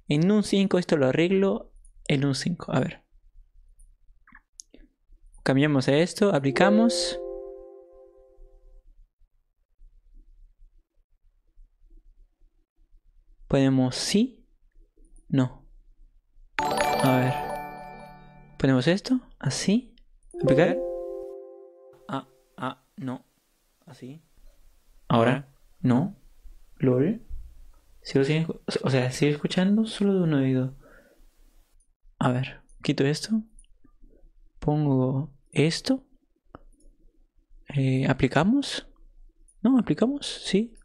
En un 5 esto lo arreglo en un 5. A ver. Cambiamos a esto, aplicamos. Ponemos sí, no. A ver. Ponemos esto, así. Aplicar. Ah, ah, no. Así. Ahora, no. LOL. o sea, sigue escuchando solo de un oído. A ver, quito esto. Pongo esto. Eh, ¿Aplicamos? ¿No? ¿Aplicamos? Sí.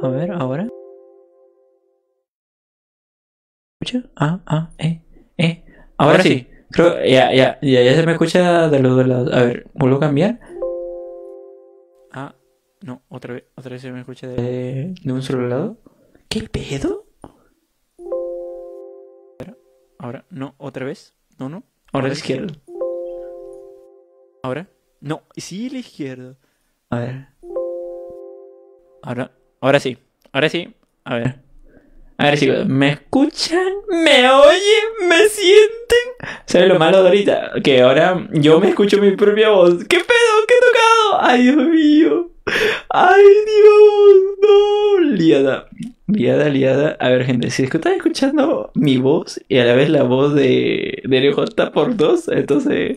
A ver, ahora. Ah, ah, eh, eh. Ahora, sí. Creo, ya, ya, ya, se me escucha de los dos lados A ver, vuelvo a cambiar. Ah, no, otra vez, otra vez se me escucha eh, de, un solo lado. ¿Qué pedo? Ahora, no, otra vez. No, no. Ahora, Ahora la izquierda. Ahora. No, sí, la izquierda. A ver. Ahora, ahora sí. Ahora sí. A ver. A ver, chicos, ¿me escuchan? ¿Me oyen? ¿Me sienten? ¿Sabes lo malo de ahorita? Que ahora yo me escucho mi propia voz. ¿Qué pedo? ¿Qué he tocado? ¡Ay, Dios mío! ¡Ay, Dios! ¡No! Liada. Liada, liada. A ver, gente, si que estás escuchando mi voz y a la vez la voz de, de LJ por dos, entonces.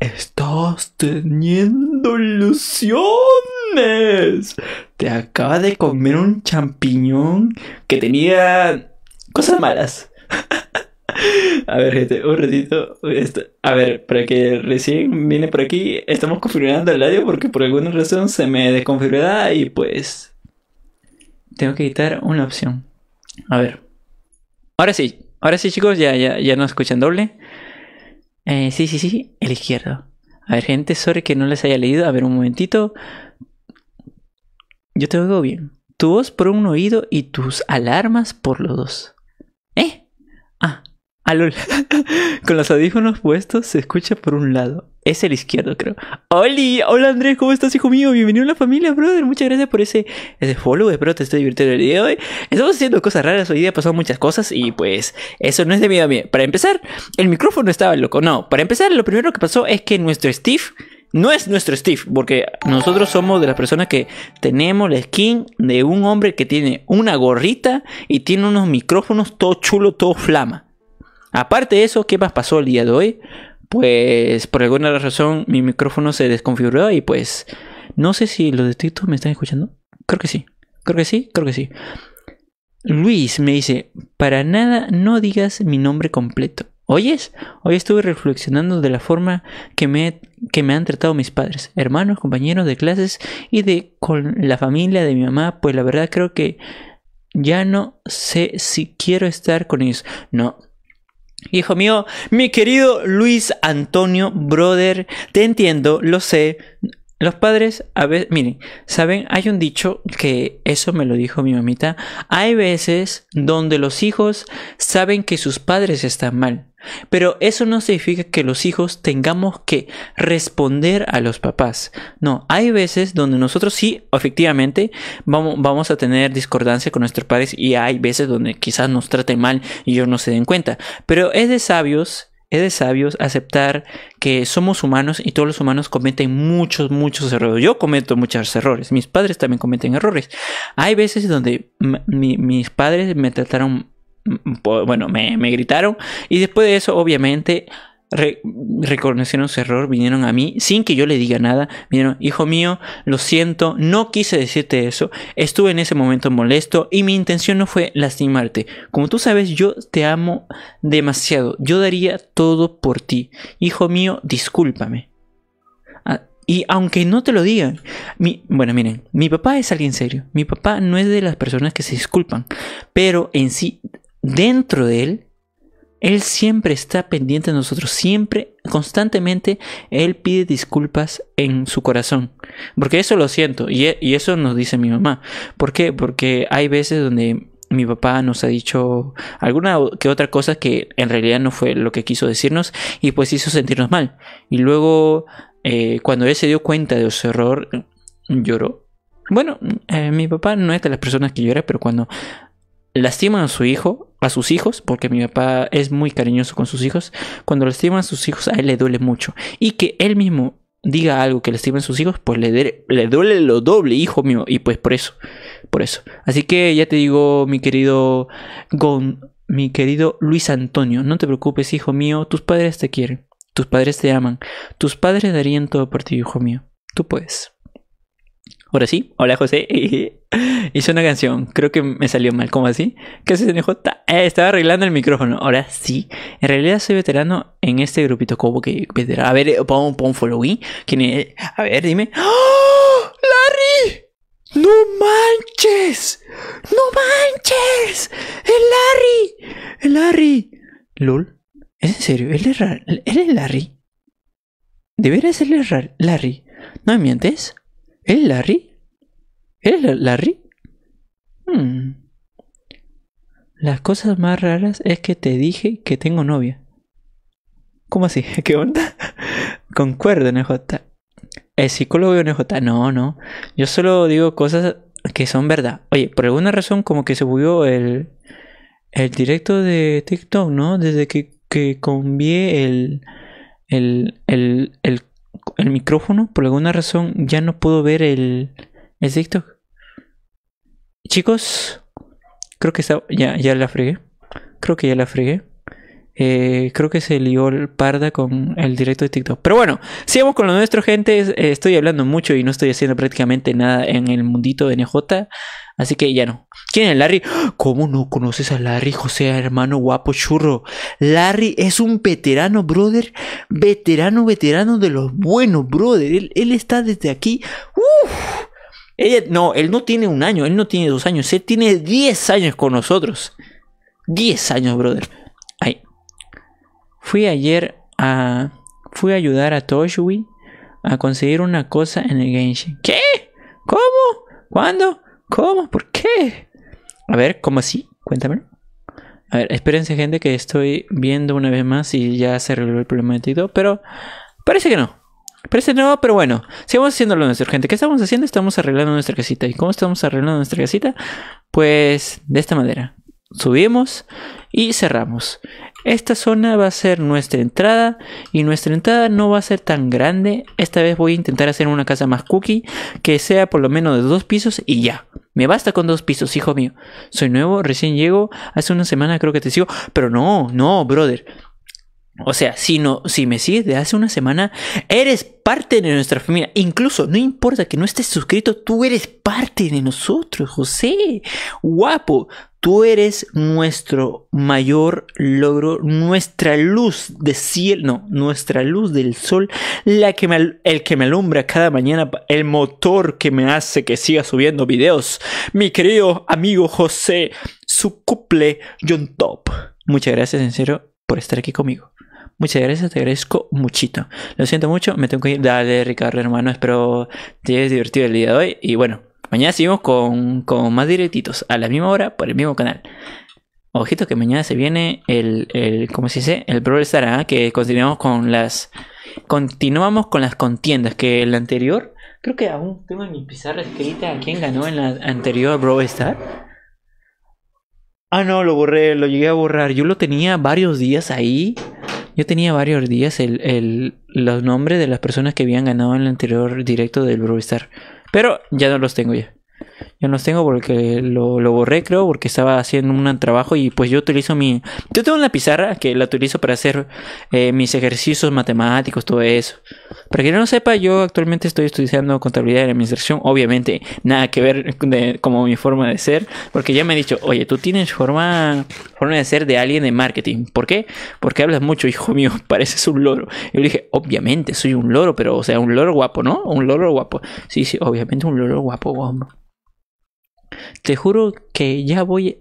Estás teniendo ilusión? te acaba de comer un champiñón que tenía cosas malas. A ver, gente, un ratito. A ver, para que recién viene por aquí, estamos configurando el audio porque por alguna razón se me desconfigura y pues... Tengo que quitar una opción. A ver. Ahora sí, ahora sí chicos, ya, ya, no escuchan doble. Eh, sí, sí, sí, el izquierdo. A ver, gente, sorry que no les haya leído. A ver, un momentito. Yo te oigo bien. Tu voz por un oído y tus alarmas por los dos. ¿Eh? Ah, Alola. Con los audífonos puestos se escucha por un lado. Es el izquierdo, creo. ¡Holi! Hola Andrés, ¿cómo estás, hijo mío? Bienvenido a la familia, brother. Muchas gracias por ese, ese follow. Espero te esté divirtiendo el día de hoy. Estamos haciendo cosas raras. Hoy día pasaron muchas cosas y pues eso no es debido a mí. Para empezar, el micrófono estaba loco. No, para empezar, lo primero que pasó es que nuestro Steve no es nuestro Steve, porque nosotros somos de las personas que tenemos la skin de un hombre que tiene una gorrita y tiene unos micrófonos todo chulo, todo flama. Aparte de eso, ¿qué más pasó el día de hoy? Pues por alguna razón mi micrófono se desconfiguró y pues no sé si los de me están escuchando. Creo que sí, creo que sí, creo que sí. Luis me dice, para nada no digas mi nombre completo. ¿Oyes? Hoy estuve reflexionando de la forma que me, que me han tratado mis padres, hermanos, compañeros de clases y de con la familia de mi mamá, pues la verdad creo que ya no sé si quiero estar con ellos. No. Hijo mío, mi querido Luis Antonio, brother, te entiendo, lo sé. Los padres, a veces, miren, saben, hay un dicho que eso me lo dijo mi mamita, hay veces donde los hijos saben que sus padres están mal, pero eso no significa que los hijos tengamos que responder a los papás. No, hay veces donde nosotros sí, efectivamente, vamos, a tener discordancia con nuestros padres y hay veces donde quizás nos traten mal y yo no se den cuenta. Pero es de sabios es de sabios aceptar que somos humanos y todos los humanos cometen muchos, muchos errores. Yo cometo muchos errores, mis padres también cometen errores. Hay veces donde mis padres me trataron bueno, me, gritaron. Y después de eso, obviamente, reconocieron su error, vinieron a mí sin que yo le diga nada. Vinieron, hijo mío, lo siento, no quise decirte eso. Estuve en ese momento molesto y mi intención no fue lastimarte. Como tú sabes, yo te amo demasiado. Yo daría todo por ti. Hijo mío, discúlpame. Ah, y aunque no te lo digan, bueno, miren, mi papá es alguien serio. Mi papá no es de las personas que se disculpan, pero en sí dentro de Él, Él siempre está pendiente de nosotros, siempre, constantemente, Él pide disculpas en su corazón. Porque eso lo siento, y, e, eso nos dice mi mamá. ¿Por qué? Porque hay veces donde mi papá nos ha dicho alguna que otra cosa que en realidad no fue lo que quiso decirnos y pues hizo sentirnos mal. Y luego, eh, cuando él se dio cuenta de su error, lloró. Bueno, eh, mi papá no es de las personas que llora, pero cuando lastiman a su hijo, a sus hijos, porque mi papá es muy cariñoso con sus hijos, cuando lastiman a sus hijos a él le duele mucho. Y que él mismo diga algo que le a sus hijos, pues le, le duele lo doble, hijo mío. Y pues por eso, por eso. Así que ya te digo, mi querido Gon, mi querido Luis Antonio, no te preocupes, hijo mío, tus padres te quieren, tus padres te aman, tus padres darían todo por ti, hijo mío. Tú puedes. Ahora sí, hola José. Hice una canción, creo que me salió mal, ¿cómo así? ¿Qué haces, NJ? Eh, estaba arreglando el micrófono, ahora sí. En realidad soy veterano en este grupito, como que veterano. A ver, pon, un following. ¿Quién A ver, dime. ¡Oh! ¡Larry! ¡No manches! ¡No manches! ¡El Larry! ¡El Larry! ¿Lol? ¿Es en serio? ¿Él es, ¿Él es Larry? ¿De ser Larry? ¿No me mientes? Es Larry? es Larry? Hmm. Las cosas más raras es que te dije que tengo novia. ¿Cómo así? ¿Qué onda? Concuerdo, NJ. El psicólogo de NJ. No, no. Yo solo digo cosas que son verdad. Oye, por alguna razón como que se volvió el, el directo de TikTok, ¿no? Desde que, que convié el, el, el, el el micrófono, por alguna razón ya no puedo ver el, TikTok. Chicos, creo que ya, ya la fregué. Creo que ya la fregué. Eh, creo que se lió el parda con el directo de TikTok. Pero bueno, sigamos con lo nuestro, gente. Eh, estoy hablando mucho y no estoy haciendo prácticamente nada en el mundito de NJ. Así que ya no. ¿Quién es Larry? ¿Cómo no conoces a Larry, José, hermano guapo churro? Larry es un veterano, brother. Veterano, veterano de los buenos, brother. Él, está desde aquí. no, él no tiene un año, él no tiene dos años. Él tiene diez años con nosotros. Diez años, brother. Ay. Fui ayer a... Fui a ayudar a Toshui a conseguir una cosa en el Genshin. ¿Qué? ¿Cómo? ¿Cuándo? ¿Cómo? ¿Por qué? A ver, ¿cómo así? Cuéntame. A ver, espérense gente que estoy viendo una vez más y ya se resolvió el problema de TikTok, pero parece que no. Parece que no, pero bueno, sigamos haciéndolo nuestro, gente. ¿Qué estamos haciendo? Estamos arreglando nuestra casita. ¿Y cómo estamos arreglando nuestra casita? Pues de esta manera. Subimos y cerramos. Esta zona va a ser nuestra entrada y nuestra entrada no va a ser tan grande. Esta vez voy a intentar hacer una casa más cookie que sea por lo menos de dos pisos y ya. Me basta con dos pisos, hijo mío. Soy nuevo, recién llego, hace una semana creo que te sigo, pero no, no, brother. O sea, si, no, si me sigues de hace una semana, eres parte de nuestra familia. Incluso, no importa que no estés suscrito, tú eres parte de nosotros, José. Guapo, tú eres nuestro mayor logro, nuestra luz de cielo, no, nuestra luz del sol, la que el que me alumbra cada mañana, el motor que me hace que siga subiendo videos. Mi querido amigo José, su couple John Top. Muchas gracias, en serio, por estar aquí conmigo. Muchas gracias, te agradezco muchito. Lo siento mucho, me tengo que ir. Dale, Ricardo, hermano, espero te hayas divertido el día de hoy. Y bueno, mañana seguimos con, más directitos, a la misma hora, por el mismo canal. Ojito que mañana se viene el, el ¿cómo se dice? El Brawl Star, ¿ah? que continuamos con las... Continuamos con las contiendas, que el anterior, creo que aún tengo en mi pizarra escrita a quién ganó en la anterior Brawl Star. Ah, no, lo borré, lo llegué a borrar. Yo lo tenía varios días ahí yo tenía varios días el, el, los nombres de las personas que habían ganado en el anterior directo del Brewstar. Pero ya no los tengo ya. Ya no los tengo porque lo, lo, borré, creo, porque estaba haciendo un trabajo y pues yo utilizo mi... Yo tengo una pizarra que la utilizo para hacer eh, mis ejercicios matemáticos, todo eso. Para quien no lo sepa, yo actualmente estoy estudiando contabilidad y administración. Obviamente, nada que ver con como mi forma de ser, porque ya me he dicho, oye, tú tienes forma, forma de ser de alguien de marketing. ¿Por qué? Porque hablas mucho, hijo mío, pareces un loro. Y le dije, obviamente, soy un loro, pero, o sea, un loro guapo, ¿no? Un loro guapo. Sí, sí, obviamente un loro guapo, guapo. Te juro que ya voy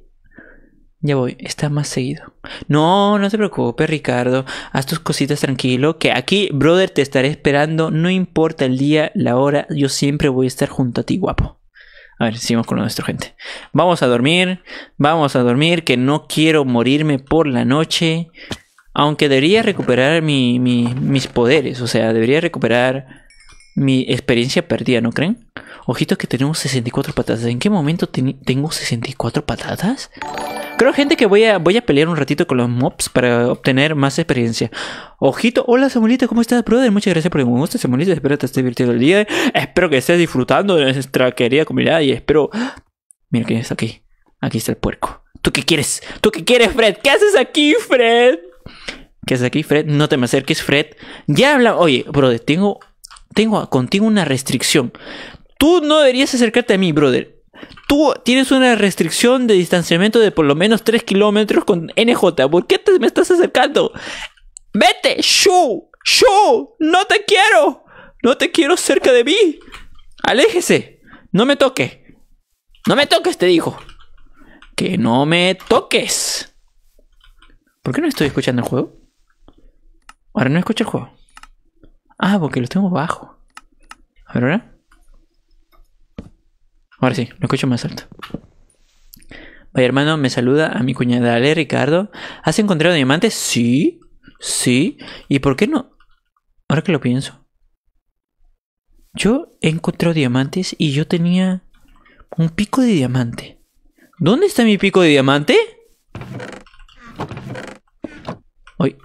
ya voy, está más seguido. No, no te preocupes, Ricardo. Haz tus cositas tranquilo, que aquí, brother, te estaré esperando. No importa el día, la hora, yo siempre voy a estar junto a ti, guapo. A ver, sigamos con nuestra gente. Vamos a dormir, vamos a dormir, que no quiero morirme por la noche. Aunque debería recuperar mis poderes, o sea, debería recuperar mi experiencia perdida, ¿no creen? Ojito que tenemos 64 patadas ¿En qué momento tengo 64 patadas? Creo, gente, que voy a, voy a pelear un ratito con los mobs para obtener más experiencia. Ojito, hola Samuelita, ¿cómo estás, brother? Muchas gracias por el gusto, Samuelita. Espero que te estés divirtiendo el día. Espero que estés disfrutando de nuestra querida comunidad y espero... Mira quién está aquí. Aquí está el puerco. ¿Tú qué quieres? ¿Tú qué quieres, Fred? ¿Qué haces aquí, Fred? ¿Qué haces aquí, Fred? No te me acerques, Fred. Ya habla... Oye, brother, tengo tengo contigo una restricción. Tú no deberías acercarte a mí, brother. Tú tienes una restricción de distanciamiento de por lo menos 3 kilómetros con NJ. ¿Por qué te, me estás acercando? ¡Vete! ¡Shu! ¡Shu! ¡No te quiero! ¡No te quiero cerca de mí! ¡Aléjese! ¡No me toque! ¡No me toques! Te dijo. ¡Que no me toques! ¿Por qué no estoy escuchando el juego? Ahora no escucho el juego. Ah, porque lo tengo bajo. A ver, ahora. Ahora sí, lo escucho más alto. Vaya hermano, me saluda a mi cuñada. Ale, Ricardo. ¿Has encontrado diamantes? Sí, sí. ¿Y por qué no? Ahora que lo pienso. Yo encontré diamantes y yo tenía un pico de diamante. ¿Dónde está mi pico de diamante? Uy.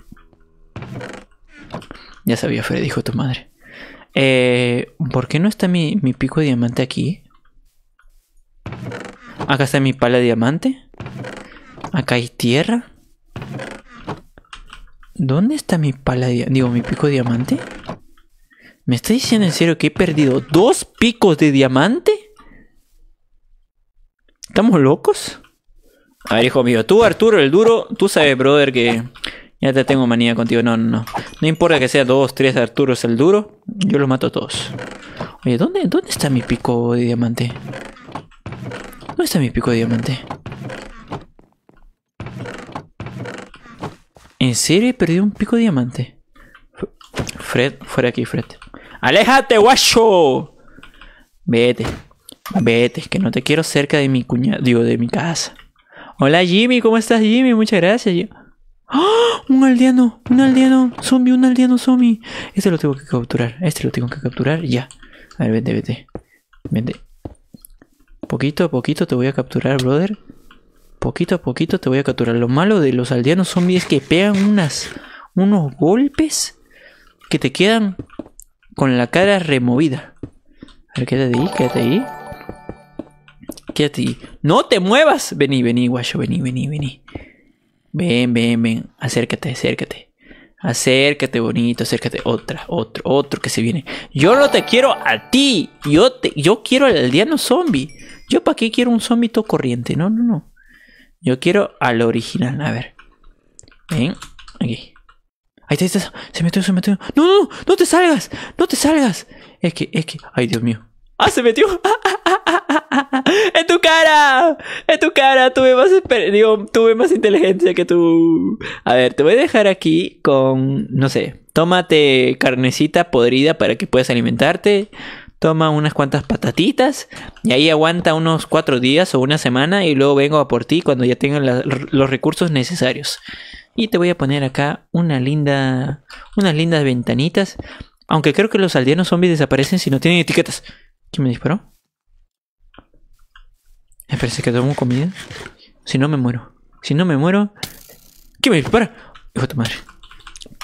Ya sabía, Freddy, dijo tu madre. Eh, ¿Por qué no está mi pico de diamante aquí? Acá está mi pala de diamante. Acá hay tierra. ¿Dónde está mi pala de Digo, mi pico de diamante. ¿Me está diciendo en serio que he perdido dos picos de diamante? ¿Estamos locos? A ver, hijo mío, tú Arturo el duro, tú sabes, brother, que ya te tengo manía contigo. No, no, no. No importa que sea dos, tres Arturos el duro, yo los mato a todos. Oye, ¿dónde, dónde está mi pico de diamante? ¿Dónde está mi pico de diamante? ¿En serio perdido un pico de diamante? Fred, fuera aquí, Fred. ¡Aléjate, guacho! Vete, vete, que no te quiero cerca de mi cuñado, digo, de mi casa. Hola Jimmy, ¿cómo estás Jimmy? Muchas gracias. ¡Oh! Un aldeano, un aldeano, zombie, un aldeano zombie. Este lo tengo que capturar, este lo tengo que capturar, ya. A ver, vete, vete. Vete poquito a poquito te voy a capturar, brother. Poquito a poquito te voy a capturar. Lo malo de los aldeanos zombies es que pegan unas, unos golpes que te quedan con la cara removida. A ver, quédate ahí, quédate ahí. Quédate ahí. ¡No te muevas! Vení, vení, guacho, vení, vení, vení. Ven, ven, ven. Acércate, acércate. Acércate, bonito, acércate. Otra, otro, otro que se viene. Yo no te quiero a ti. Yo, te, yo quiero al aldeano zombie. Yo para qué quiero un zómito corriente. No, no, no. Yo quiero al original. A ver. Ven. Aquí. Ahí está, ahí está. Se metió, se metió. No, no, no, te salgas. No te salgas. Es que, es que. Ay, Dios mío. ¡Ah, se metió! ¡En tu cara! ¡En tu cara! Tuve más, digo, tuve más inteligencia que tú. A ver, te voy a dejar aquí con, no sé, tómate carnecita podrida para que puedas alimentarte toma unas cuantas patatitas y ahí aguanta unos cuatro días o una semana y luego vengo a por ti cuando ya tenga los recursos necesarios. Y te voy a poner acá una linda, unas lindas ventanitas. Aunque creo que los aldeanos zombies desaparecen si no tienen etiquetas. ¿Quién me disparó? Me parece que tomo comida? Si no me muero. Si no me muero... ¿Quién me dispara? Hijo de madre.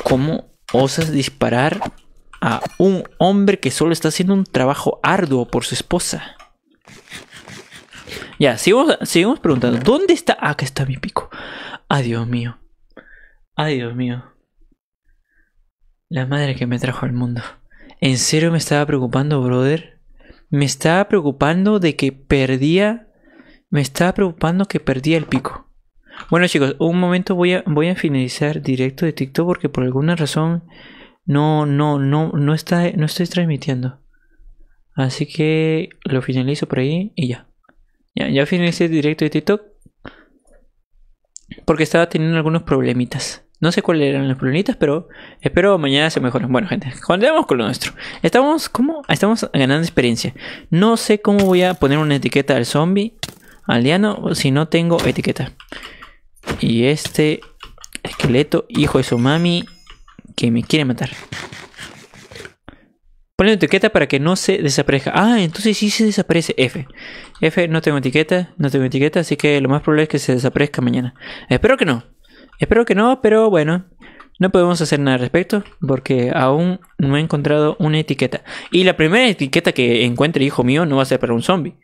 ¿Cómo osas disparar a un hombre que solo está haciendo un trabajo arduo por su esposa. Ya, seguimos, preguntando. ¿Dónde está? Ah, acá está mi pico. ¡Adiós Dios mío. ¡Adiós Dios mío. La madre que me trajo al mundo. ¿En serio me estaba preocupando, brother? Me estaba preocupando de que perdía... Me estaba preocupando que perdía el pico. Bueno chicos, un momento voy voy a finalizar directo de TikTok porque por alguna razón no, no, no, no, está, no estoy transmitiendo. Así que lo finalizo por ahí y ya. Ya, ya finalicé el directo de TikTok. Porque estaba teniendo algunos problemitas. No sé cuáles eran los problemitas, pero espero mañana se mejoren. Bueno, gente, continuamos con lo nuestro. Estamos, ¿cómo? Estamos ganando experiencia. No sé cómo voy a poner una etiqueta al zombie, al diano, si no tengo etiqueta. Y este esqueleto, hijo de su mami, que me quiere matar. Ponle etiqueta para que no se desaparezca. Ah, entonces sí se desaparece. F. F, no tengo etiqueta, no tengo etiqueta, así que lo más probable es que se desaparezca mañana. Espero que no. Espero que no, pero bueno. No podemos hacer nada al respecto porque aún no he encontrado una etiqueta. Y la primera etiqueta que encuentre, hijo mío, no va a ser para un zombie.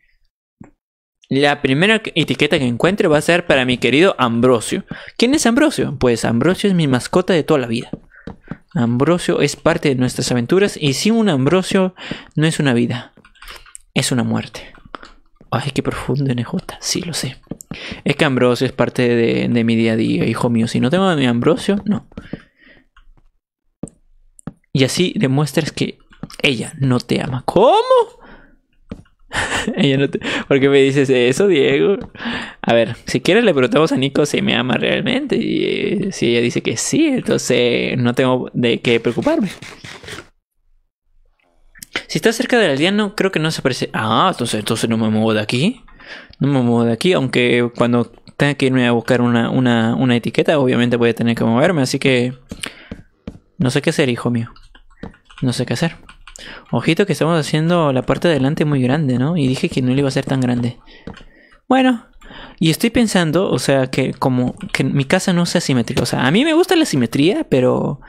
La primera etiqueta que encuentre va a ser para mi querido Ambrosio. ¿Quién es Ambrosio? Pues Ambrosio es mi mascota de toda la vida. Ambrosio es parte de nuestras aventuras y sin un Ambrosio no es una vida, es una muerte. Ay, qué profundo, NJ. Sí, lo sé. Es que Ambrosio es parte de, mi día a día, hijo mío. Si no tengo a mi Ambrosio, no. Y así demuestras que ella no te ama. ¿Cómo? Ella no ¿Por qué me dices eso, Diego? A ver, si quieres le preguntamos a Nico si me ama realmente. Y eh, si ella dice que sí, entonces eh, no tengo de qué preocuparme. Si está cerca del aldeano, creo que no se parece. Ah, entonces, entonces no me muevo de aquí. No me muevo de aquí, aunque cuando tenga que irme a buscar una, una etiqueta, obviamente voy a tener que moverme. Así que no sé qué hacer, hijo mío. No sé qué hacer. Ojito que estamos haciendo la parte de adelante muy grande, ¿no? Y dije que no le iba a ser tan grande. Bueno, y estoy pensando, o sea, que como que mi casa no sea simétrica. O sea, a mí me gusta la simetría, pero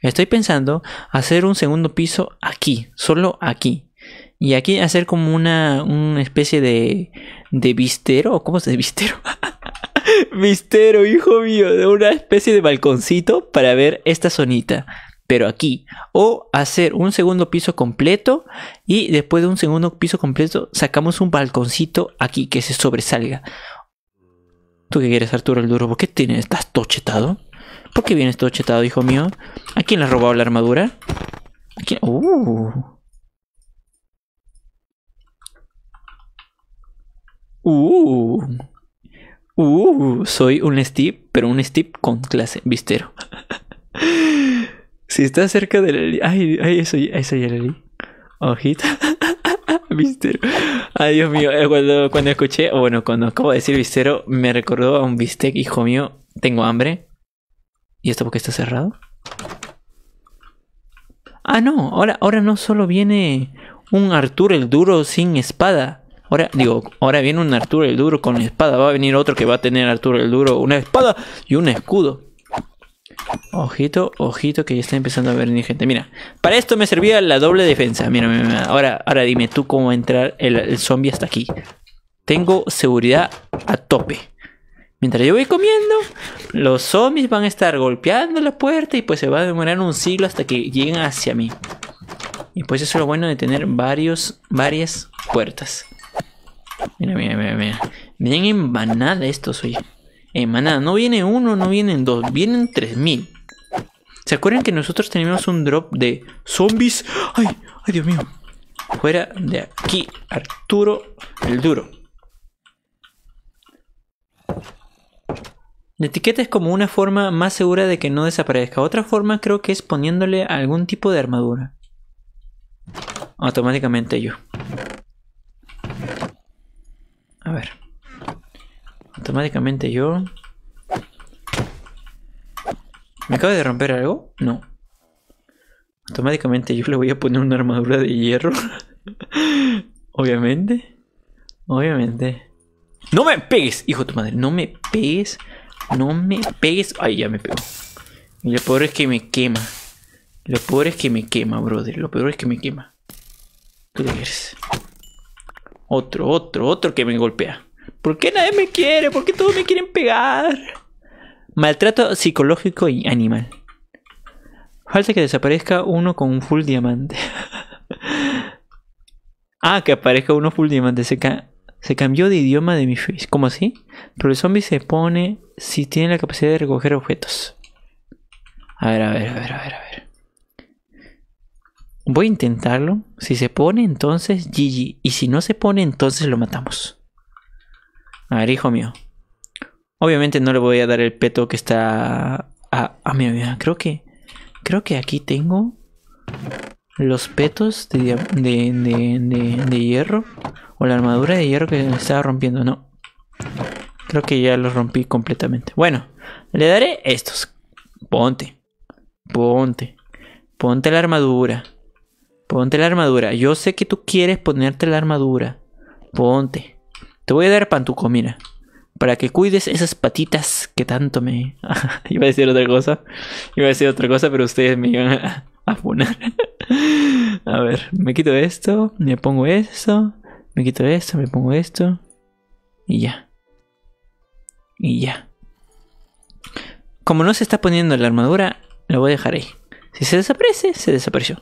estoy pensando hacer un segundo piso aquí, solo aquí. Y aquí hacer como una, una especie de, de vistero, ¿cómo se dice vistero? vistero, hijo mío, de una especie de balconcito para ver esta zonita pero aquí. O hacer un segundo piso completo y después de un segundo piso completo sacamos un balconcito aquí que se sobresalga. ¿Tú qué quieres, Arturo el Duro? ¿Por qué tienes, estás tochetado? ¿Por qué vienes tochetado, hijo mío? ¿A quién le has robado la armadura? ¿A quién? Uh. Uh. Uh. Soy un Steve, pero un Steve con clase, vistero. Si está cerca de Ay, ay, eso, eso ya Ojita. Vistero. Ay, Dios mío. Eh, cuando, cuando escuché, o bueno, cuando acabo de decir Vistero, me recordó a un bistec, hijo mío. Tengo hambre. ¿Y esto porque está cerrado? Ah, no. Ahora, ahora no solo viene un Arturo el Duro sin espada. Ahora, digo, ahora viene un Arturo el Duro con espada. Va a venir otro que va a tener Arturo el Duro una espada y un escudo. Ojito, ojito que ya está empezando a venir gente. Mira, para esto me servía la doble defensa. Mira, mira, mira. Ahora, ahora dime tú cómo entrar el, zombie hasta aquí. Tengo seguridad a tope. Mientras yo voy comiendo, los zombies van a estar golpeando la puerta y pues se va a demorar un siglo hasta que lleguen hacia mí. Y pues eso es lo bueno de tener varios, varias puertas. Mira, mira, mira, mira. Bien embanada estos, oye en eh, No viene uno, no vienen dos, vienen 3000. ¿Se acuerdan que nosotros tenemos un drop de zombies? ¡Ay! ¡Ay, Dios mío! Fuera de aquí, Arturo el Duro. La etiqueta es como una forma más segura de que no desaparezca. Otra forma creo que es poniéndole algún tipo de armadura. Automáticamente yo. A ver automáticamente yo... ¿Me acabo de romper algo? No. Automáticamente yo le voy a poner una armadura de hierro. Obviamente. Obviamente. ¡No me pegues! Hijo de tu madre, no me pegues. No me pegues. Ay, ya me pegó. Y lo peor es que me quema. Lo peor es que me quema, brother. Lo peor es que me quema. ¿Qué eres? Otro, otro, otro que me golpea. ¿Por qué nadie me quiere? ¿Por qué todos me quieren pegar? Maltrato psicológico y animal. Falta que desaparezca uno con un full diamante. ah, que aparezca uno full diamante. Se, se cambió de idioma de mi face. ¿Cómo así? Pero el zombie se pone si tiene la capacidad de recoger objetos. A ver, a ver, a ver, a ver, a ver. Voy a intentarlo. Si se pone, entonces GG. Y si no se pone, entonces lo matamos. A ver, hijo mío. Obviamente no le voy a dar el peto que está... A mi mi creo que... Creo que aquí tengo los petos de, de, hierro o la armadura de hierro que me estaba rompiendo. No, creo que ya los rompí completamente. Bueno, le daré estos. Ponte, ponte, ponte la armadura. Ponte la armadura. Yo sé que tú quieres ponerte la armadura. Ponte. Te voy a dar pantuco, tu Para que cuides esas patitas que tanto me. Iba a decir otra cosa. Iba a decir otra cosa, pero ustedes me iban a, afunar. a ver, me quito esto, me pongo esto, me quito esto, me pongo esto. Y ya. Y ya. Como no se está poniendo la armadura, la voy a dejar ahí. Si se desaparece, se desapareció.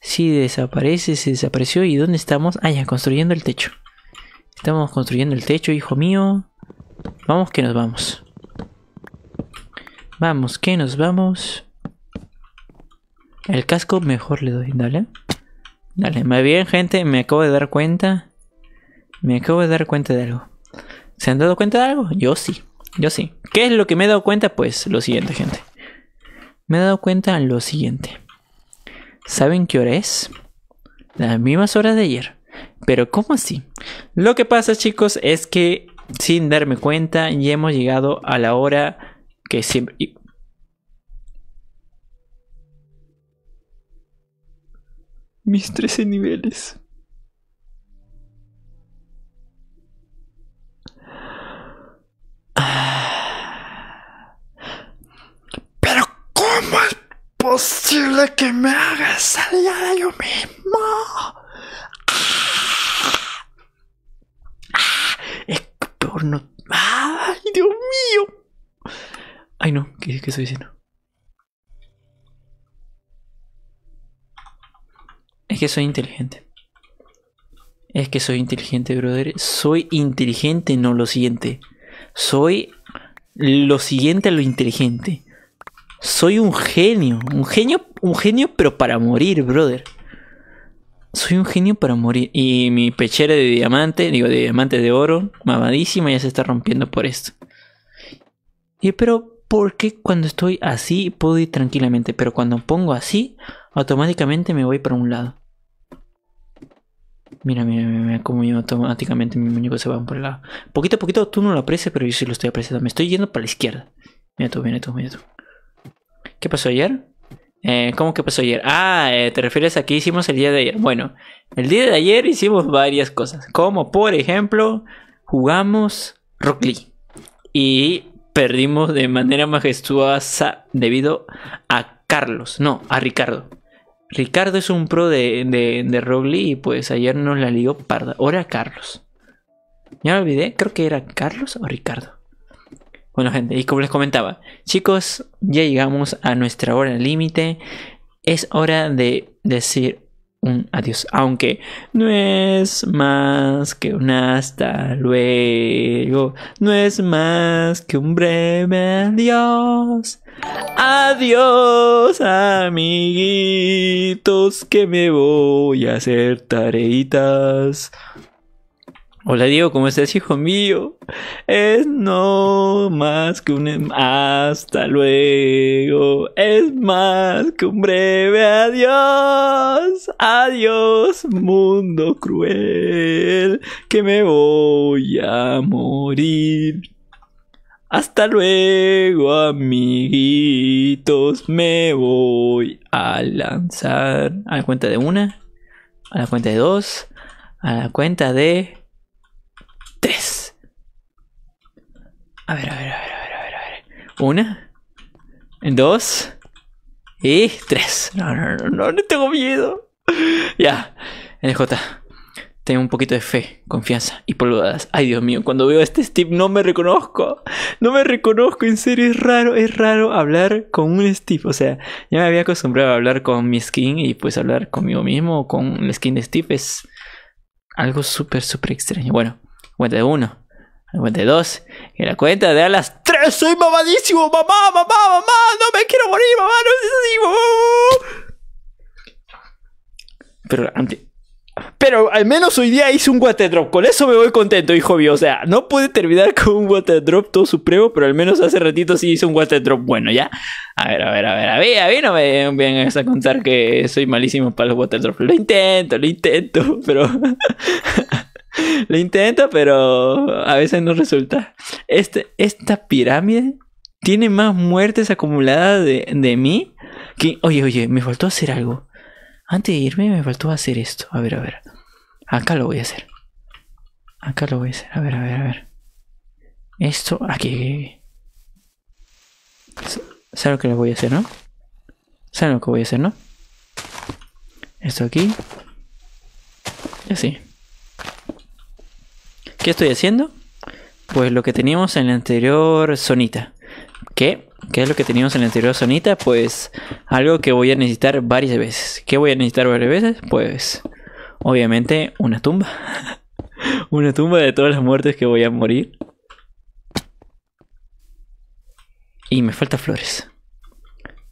Si desaparece, se desapareció. ¿Y dónde estamos? Ah, ya, construyendo el techo. Estamos construyendo el techo, hijo mío. Vamos que nos vamos. Vamos que nos vamos. El casco mejor le doy, dale. Dale, muy bien gente, me acabo de dar cuenta. Me acabo de dar cuenta de algo. ¿Se han dado cuenta de algo? Yo sí, yo sí. ¿Qué es lo que me he dado cuenta? Pues lo siguiente, gente. Me he dado cuenta lo siguiente. ¿Saben qué hora es? Las mismas horas de ayer. Pero ¿cómo así? Lo que pasa chicos es que sin darme cuenta ya hemos llegado a la hora que siempre... Mis 13 niveles. Pero ¿cómo es posible que me hagas salir a yo mismo? no, ¡Ay, Dios mío! Ay, no, ¿qué, qué estoy diciendo? Es que soy inteligente. Es que soy inteligente, brother. Soy inteligente, no lo siguiente. Soy lo siguiente a lo inteligente. Soy un genio. Un genio, un genio, pero para morir, brother soy un genio para morir. Y mi pechera de diamante, digo, de diamante de oro, mamadísima, ya se está rompiendo por esto. Y pero, ¿por qué cuando estoy así puedo ir tranquilamente? Pero cuando pongo así, automáticamente me voy para un lado. Mira, mira, mira, cómo automáticamente mi muñeco se va por el lado. Poquito a poquito tú no lo aprecias, pero yo sí lo estoy apreciando. Me estoy yendo para la izquierda. Mira tú, mira tú, mira tú. ¿Qué pasó ayer? Eh, ¿Cómo que pasó ayer? Ah, eh, te refieres a que hicimos el día de ayer. Bueno, el día de ayer hicimos varias cosas, como por ejemplo, jugamos Rock y perdimos de manera majestuosa debido a Carlos, no, a Ricardo. Ricardo es un pro de, de, Rock y pues ayer nos la lió parda. Ahora Carlos. Ya me olvidé, creo que era Carlos o Ricardo. Bueno, gente, y como les comentaba, chicos, ya llegamos a nuestra hora límite. Es hora de decir un adiós, aunque no es más que un hasta luego, no es más que un breve adiós. Adiós, amiguitos, que me voy a hacer tareitas. Hola Diego, ¿cómo estás, hijo mío? Es no más que un em, hasta luego, es más que un breve adiós, adiós, mundo cruel, que me voy a morir. Hasta luego, amiguitos, me voy a lanzar a la cuenta de una, a la cuenta de dos, a la cuenta de A ver, a ver, a ver, a ver, a ver, a ver. Una. Dos. Y tres. No, no, no, no, no tengo miedo. ya. NJ. Tengo un poquito de fe, confianza y polvadas. Ay, Dios mío, cuando veo a este Steve no me reconozco. No me reconozco, en serio, es raro, es raro hablar con un Steve. O sea, ya me había acostumbrado a hablar con mi skin y pues hablar conmigo mismo o con la skin de Steve es algo súper, súper extraño. Bueno, cuenta de uno. 92 Y la cuenta de alas 3. Soy mamadísimo. Mamá, mamá, mamá. No me quiero morir, mamá. No es así. Pero, pero al menos hoy día hice un water drop. Con eso me voy contento, hijo mío. O sea, no pude terminar con un water drop todo supremo, pero al menos hace ratito sí hice un water drop bueno, ¿ya? A ver, a ver, a ver, a ver, a ver, no me vengas a contar que soy malísimo para los water drops. Lo intento, lo intento, pero... Lo intento, pero a veces no resulta. Este, esta pirámide tiene más muertes acumuladas de, de mí que... Oye, oye, me faltó hacer algo. Antes de irme me faltó hacer esto. A ver, a ver. Acá lo voy a hacer. Acá lo voy a hacer. A ver, a ver, a ver. Esto aquí. ¿Saben lo que le voy a hacer, no? ¿Saben lo que voy a hacer, no? Esto aquí. Y así. ¿Qué estoy haciendo? Pues lo que teníamos en la anterior sonita. ¿Qué? ¿Qué es lo que teníamos en la anterior sonita? Pues algo que voy a necesitar varias veces. ¿Qué voy a necesitar varias veces? Pues obviamente una tumba. una tumba de todas las muertes que voy a morir. Y me falta flores.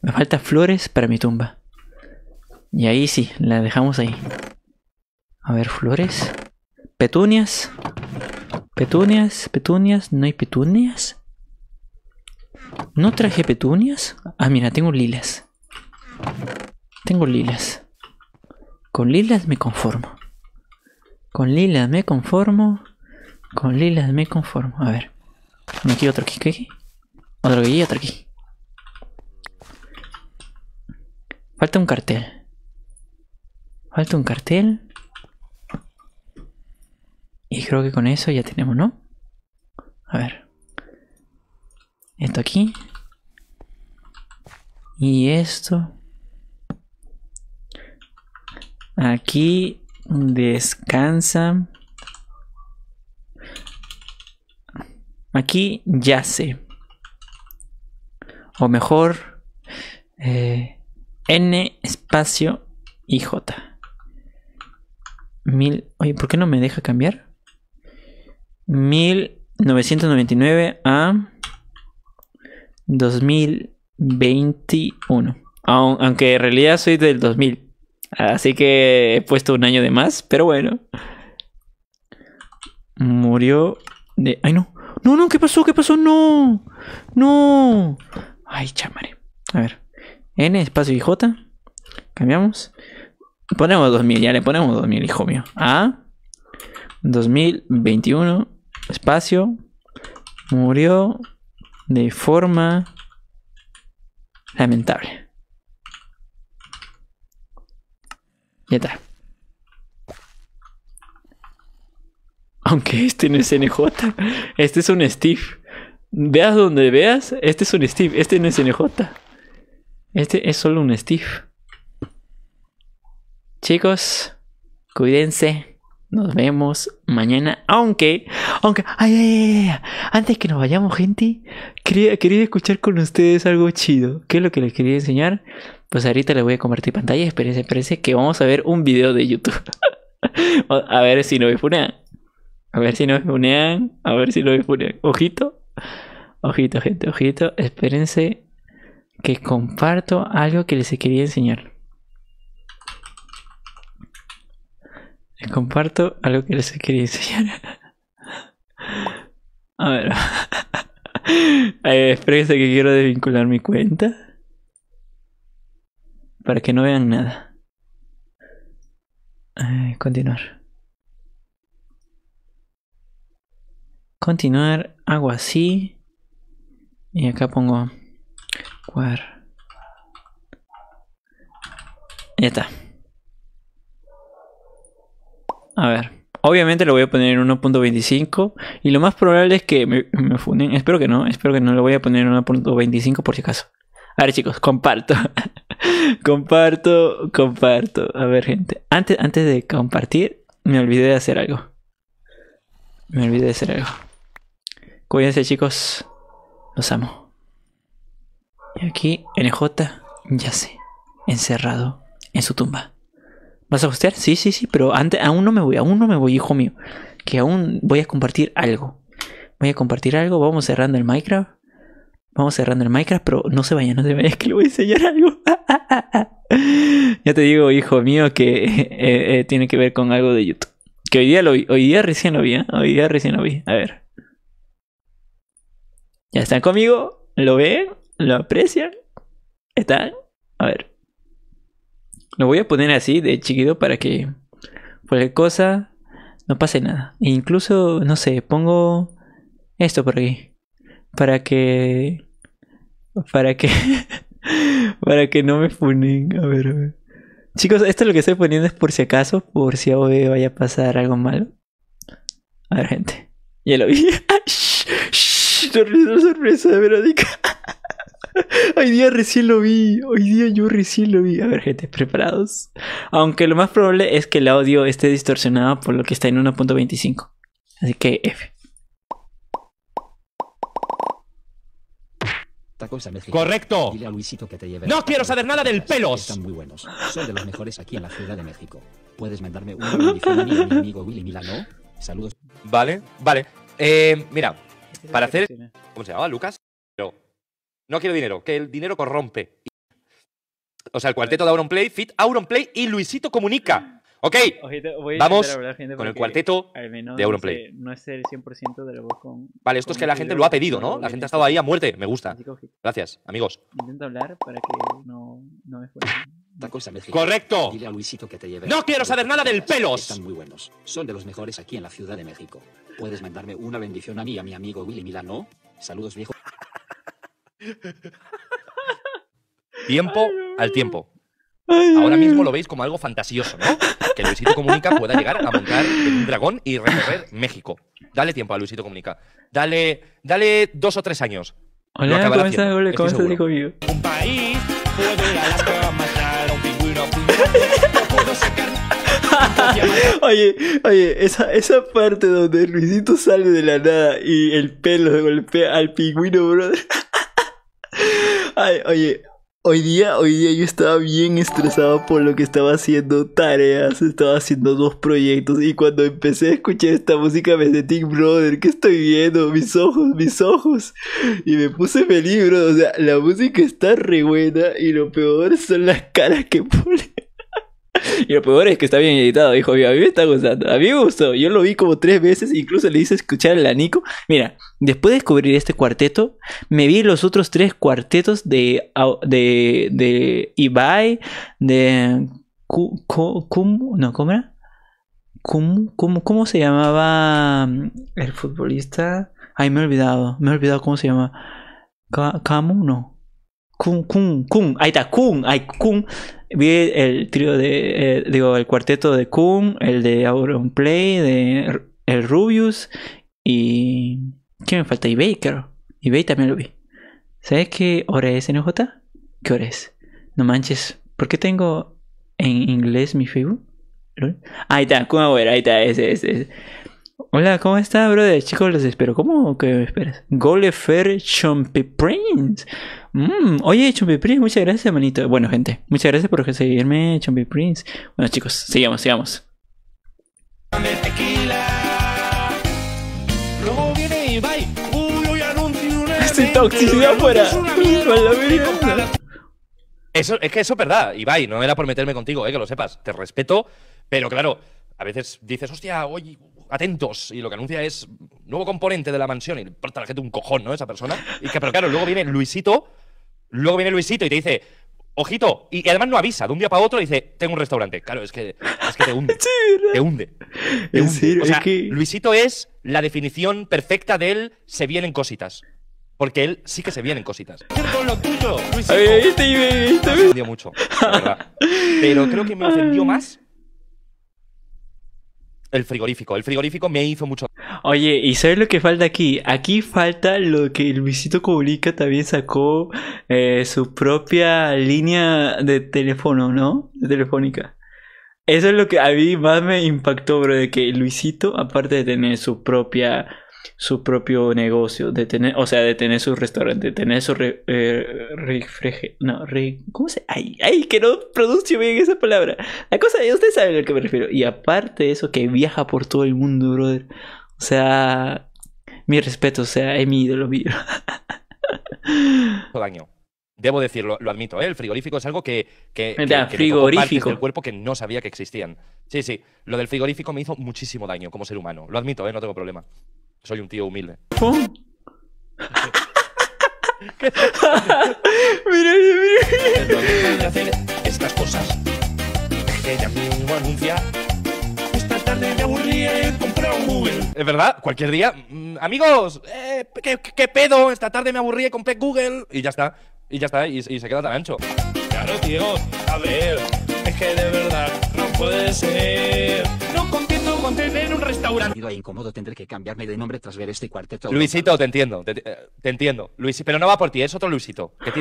Me faltan flores para mi tumba. Y ahí sí, la dejamos ahí. A ver, flores. Petunias. Petunias, petunias, ¿no hay petunias? ¿No traje petunias? Ah, mira, tengo lilas. Tengo lilas. Con lilas me conformo. Con lilas me conformo. Con lilas me conformo. A ver. me aquí, otro aquí, aquí. Otro aquí, otro aquí. Falta un cartel. Falta un cartel. Y creo que con eso ya tenemos, ¿no? A ver. Esto aquí. Y esto. Aquí descansa. Aquí yace. O mejor, eh, N espacio y J. Mil. Oye, ¿por qué no me deja cambiar? 1999 a 2021. Aunque en realidad soy del 2000. Así que he puesto un año de más, pero bueno. Murió de... ¡Ay, no! ¡No, no! ¿Qué pasó? ¿Qué pasó? ¡No! ¡No! ¡Ay, chamare! A ver. N, espacio y J. Cambiamos. Ponemos 2000, ya le ponemos 2000, hijo mío. A 2021 espacio, murió de forma lamentable. Ya está. Aunque este no es NJ, este es un Steve. Veas donde veas, este es un Steve, este no es NJ. Este es solo un Steve. Chicos, cuídense. Nos vemos mañana. Aunque, aunque, ay, ay, ay, antes que nos vayamos, gente, quería, quería escuchar con ustedes algo chido. ¿Qué es lo que les quería enseñar? Pues ahorita les voy a compartir pantalla. Espérense, espérense, que vamos a ver un video de YouTube. a ver si no bifunean, A ver si no me funean. A ver si no bifunean, Ojito. Ojito, gente, ojito. Espérense que comparto algo que les quería enseñar. Les comparto algo que les quería enseñar. A ver. Eh, que quiero desvincular mi cuenta. Para que no vean nada. Eh, continuar. Continuar. Hago así. Y acá pongo. Cuar. Ya está. A ver. Obviamente lo voy a poner en 1.25 y lo más probable es que me, me funen. Espero que no, espero que no lo voy a poner en 1.25 por si acaso. A ver chicos, comparto. comparto, comparto. A ver gente, antes, antes de compartir me olvidé de hacer algo. Me olvidé de hacer algo. Cuídense chicos, los amo. Y aquí NJ yace, encerrado en su tumba. ¿Vas a hostear? Sí, sí, sí, pero antes, aún no me voy, aún no me voy, hijo mío. Que aún voy a compartir algo. Voy a compartir algo, vamos cerrando el Minecraft. Vamos cerrando el Minecraft, pero no se vayan, no se vayan, que le voy a enseñar algo. ya te digo, hijo mío, que eh, eh, tiene que ver con algo de YouTube. Que hoy día lo vi, hoy día recién lo vi, ¿eh? Hoy día recién lo vi. A ver. ¿Ya están conmigo? ¿Lo ven? ¿Lo aprecian? ¿Están? A ver. Lo voy a poner así de chiquito para que cualquier cosa no pase nada. E incluso, no sé, pongo esto por aquí. Para que... Para que... para que no me funen. A ver, a ver. Chicos, esto lo que estoy poniendo es por si acaso, por si hoy vaya a pasar algo malo. A ver, gente. Ya lo vi. sorpresa, sorpresa, Verónica. Hoy día recién lo vi. Hoy día yo recién lo vi. A ver, gente, preparados. Aunque lo más probable es que el audio esté distorsionado por lo que está en 1.25. Así que F. Correcto. que no quiero saber nada del pelos. de los mejores aquí en la Ciudad de México. Puedes mandarme un. Vale, vale. Eh, mira, este para hacer. ¿Cómo se llama? Lucas. No quiero dinero, que el dinero corrompe. O sea, el cuarteto de Auronplay, Fit, Auronplay y Luisito Comunica. Ok, vamos con el cuarteto de Auronplay. No es el 100% de la con... Vale, esto es que la gente lo ha pedido, ¿no? La gente ha estado ahí a muerte, me gusta. Gracias, amigos. Intento hablar para que no, me Correcto. Dile a que No quiero saber nada del pelos. Están muy buenos. Son de los mejores aquí en la Ciudad de México. ¿Puedes mandarme una bendición a mí y a mi amigo Willy Milano? Saludos, viejo. Tiempo al tiempo. Ahora mismo lo veis como algo fantasioso, ¿no? Que Luisito Comunica pueda llegar a montar un dragón y recorrer México. Dale tiempo a Luisito Comunica. Dale, dale dos o tres años. Hola, Un país, puedo sacar... oye, oye, esa, esa parte donde Luisito sale de la nada y el pelo golpea al pingüino, brother. Ay, oye, Hoy día, hoy día yo estaba bien estresado por lo que estaba haciendo tareas, estaba haciendo dos proyectos y cuando empecé a escuchar esta música me sentí, brother, ¿qué estoy viendo? Mis ojos, mis ojos. Y me puse feliz, bro. O sea, la música está re buena y lo peor son las caras que pone. Y lo peor es que está bien editado, dijo, a mí me está gustando, a mí me gustó, yo lo vi como tres veces, incluso le hice escuchar el anico. Mira, después de descubrir este cuarteto, me vi los otros tres cuartetos de, de, de Ibai, de... ¿Cómo? No, ¿cómo era? ¿Cómo, cómo, se llamaba mm, el futbolista? Ay, me he olvidado, me he olvidado cómo se llama. ¿Camu? No. Kun, Kun, Kun, ahí está, Kun, ay, Kun. Vi el trío de, eh, digo, el cuarteto de Kuhn, el de Auron Play, de el Rubius y... ¿qué me falta? Y Baker. Y también lo vi. ¿Sabes qué hora es NJ? ¿Qué hora es? No manches. ¿Por qué tengo en inglés mi Facebook? Ahí está, Kun Agüero, ahí está, ese, Hola, ¿cómo está, brother? Chicos, los espero. ¿Cómo que me esperas? Golefer Chompy Prince. Mm, oye, Chompi Prince, muchas gracias, manito. Bueno, gente, muchas gracias por seguirme, Chompi Prince. Bueno, chicos, sigamos, sigamos. Este toxicidad fuera. Eso, es que eso es verdad, Ibai, no era por meterme contigo, eh, que lo sepas, te respeto, pero claro, a veces dices, hostia, oye, atentos, y lo que anuncia es nuevo componente de la mansión, y le la gente un cojón, ¿no? Esa persona. Y que, pero claro, luego viene Luisito Luego viene Luisito y te dice, ojito, y, además no avisa, de un día para otro dice, tengo un restaurante. Claro, es que, es que te hunde. te hunde. Luisito es la definición perfecta de él se vienen cositas. Porque él sí que se vienen cositas. Luisito. Me ofendió mucho, Pero creo que me ofendió más el frigorífico. El frigorífico me hizo mucho. Oye, ¿y sabes lo que falta aquí? Aquí falta lo que Luisito Comunica también sacó eh, su propia línea de teléfono, ¿no? De telefónica. Eso es lo que a mí más me impactó, bro, de que Luisito, aparte de tener su propia su propio negocio, de tener, o sea, de tener su restaurante, de tener su eh, refreje, no, re, ¿cómo se? Ay, ay, que no pronuncio bien esa palabra. La cosa, ustedes saben a lo que me refiero. Y aparte de eso, que viaja por todo el mundo, brother. O sea, mi respeto, o sea, es mi ídolo, mío. daño. Debo decirlo, lo admito, ¿eh? el frigorífico es algo que, que, que, frigorífico. del cuerpo que no sabía que existían. Sí, sí, lo del frigorífico me hizo muchísimo daño como ser humano. Lo admito, ¿eh? no tengo problema. Soy un tío humilde. ¡Pum! mira, mira, hacer estas cosas ella mismo anuncia. Esta tarde me aburrí y compré un Google. Es verdad, cualquier día. Mm, amigos, eh, ¿qué, pedo? Esta tarde me aburrí y compré Google. Y ya está. Y ya está. Y, se queda tan ancho. Claro, tío. A ver, es que de verdad no puede ser. No en un restaurante. incómodo, tendré que cambiarme de nombre tras ver este cuarteto. Luisito, te entiendo, te, entiendo. Luis, pero no va por ti, es otro Luisito. Que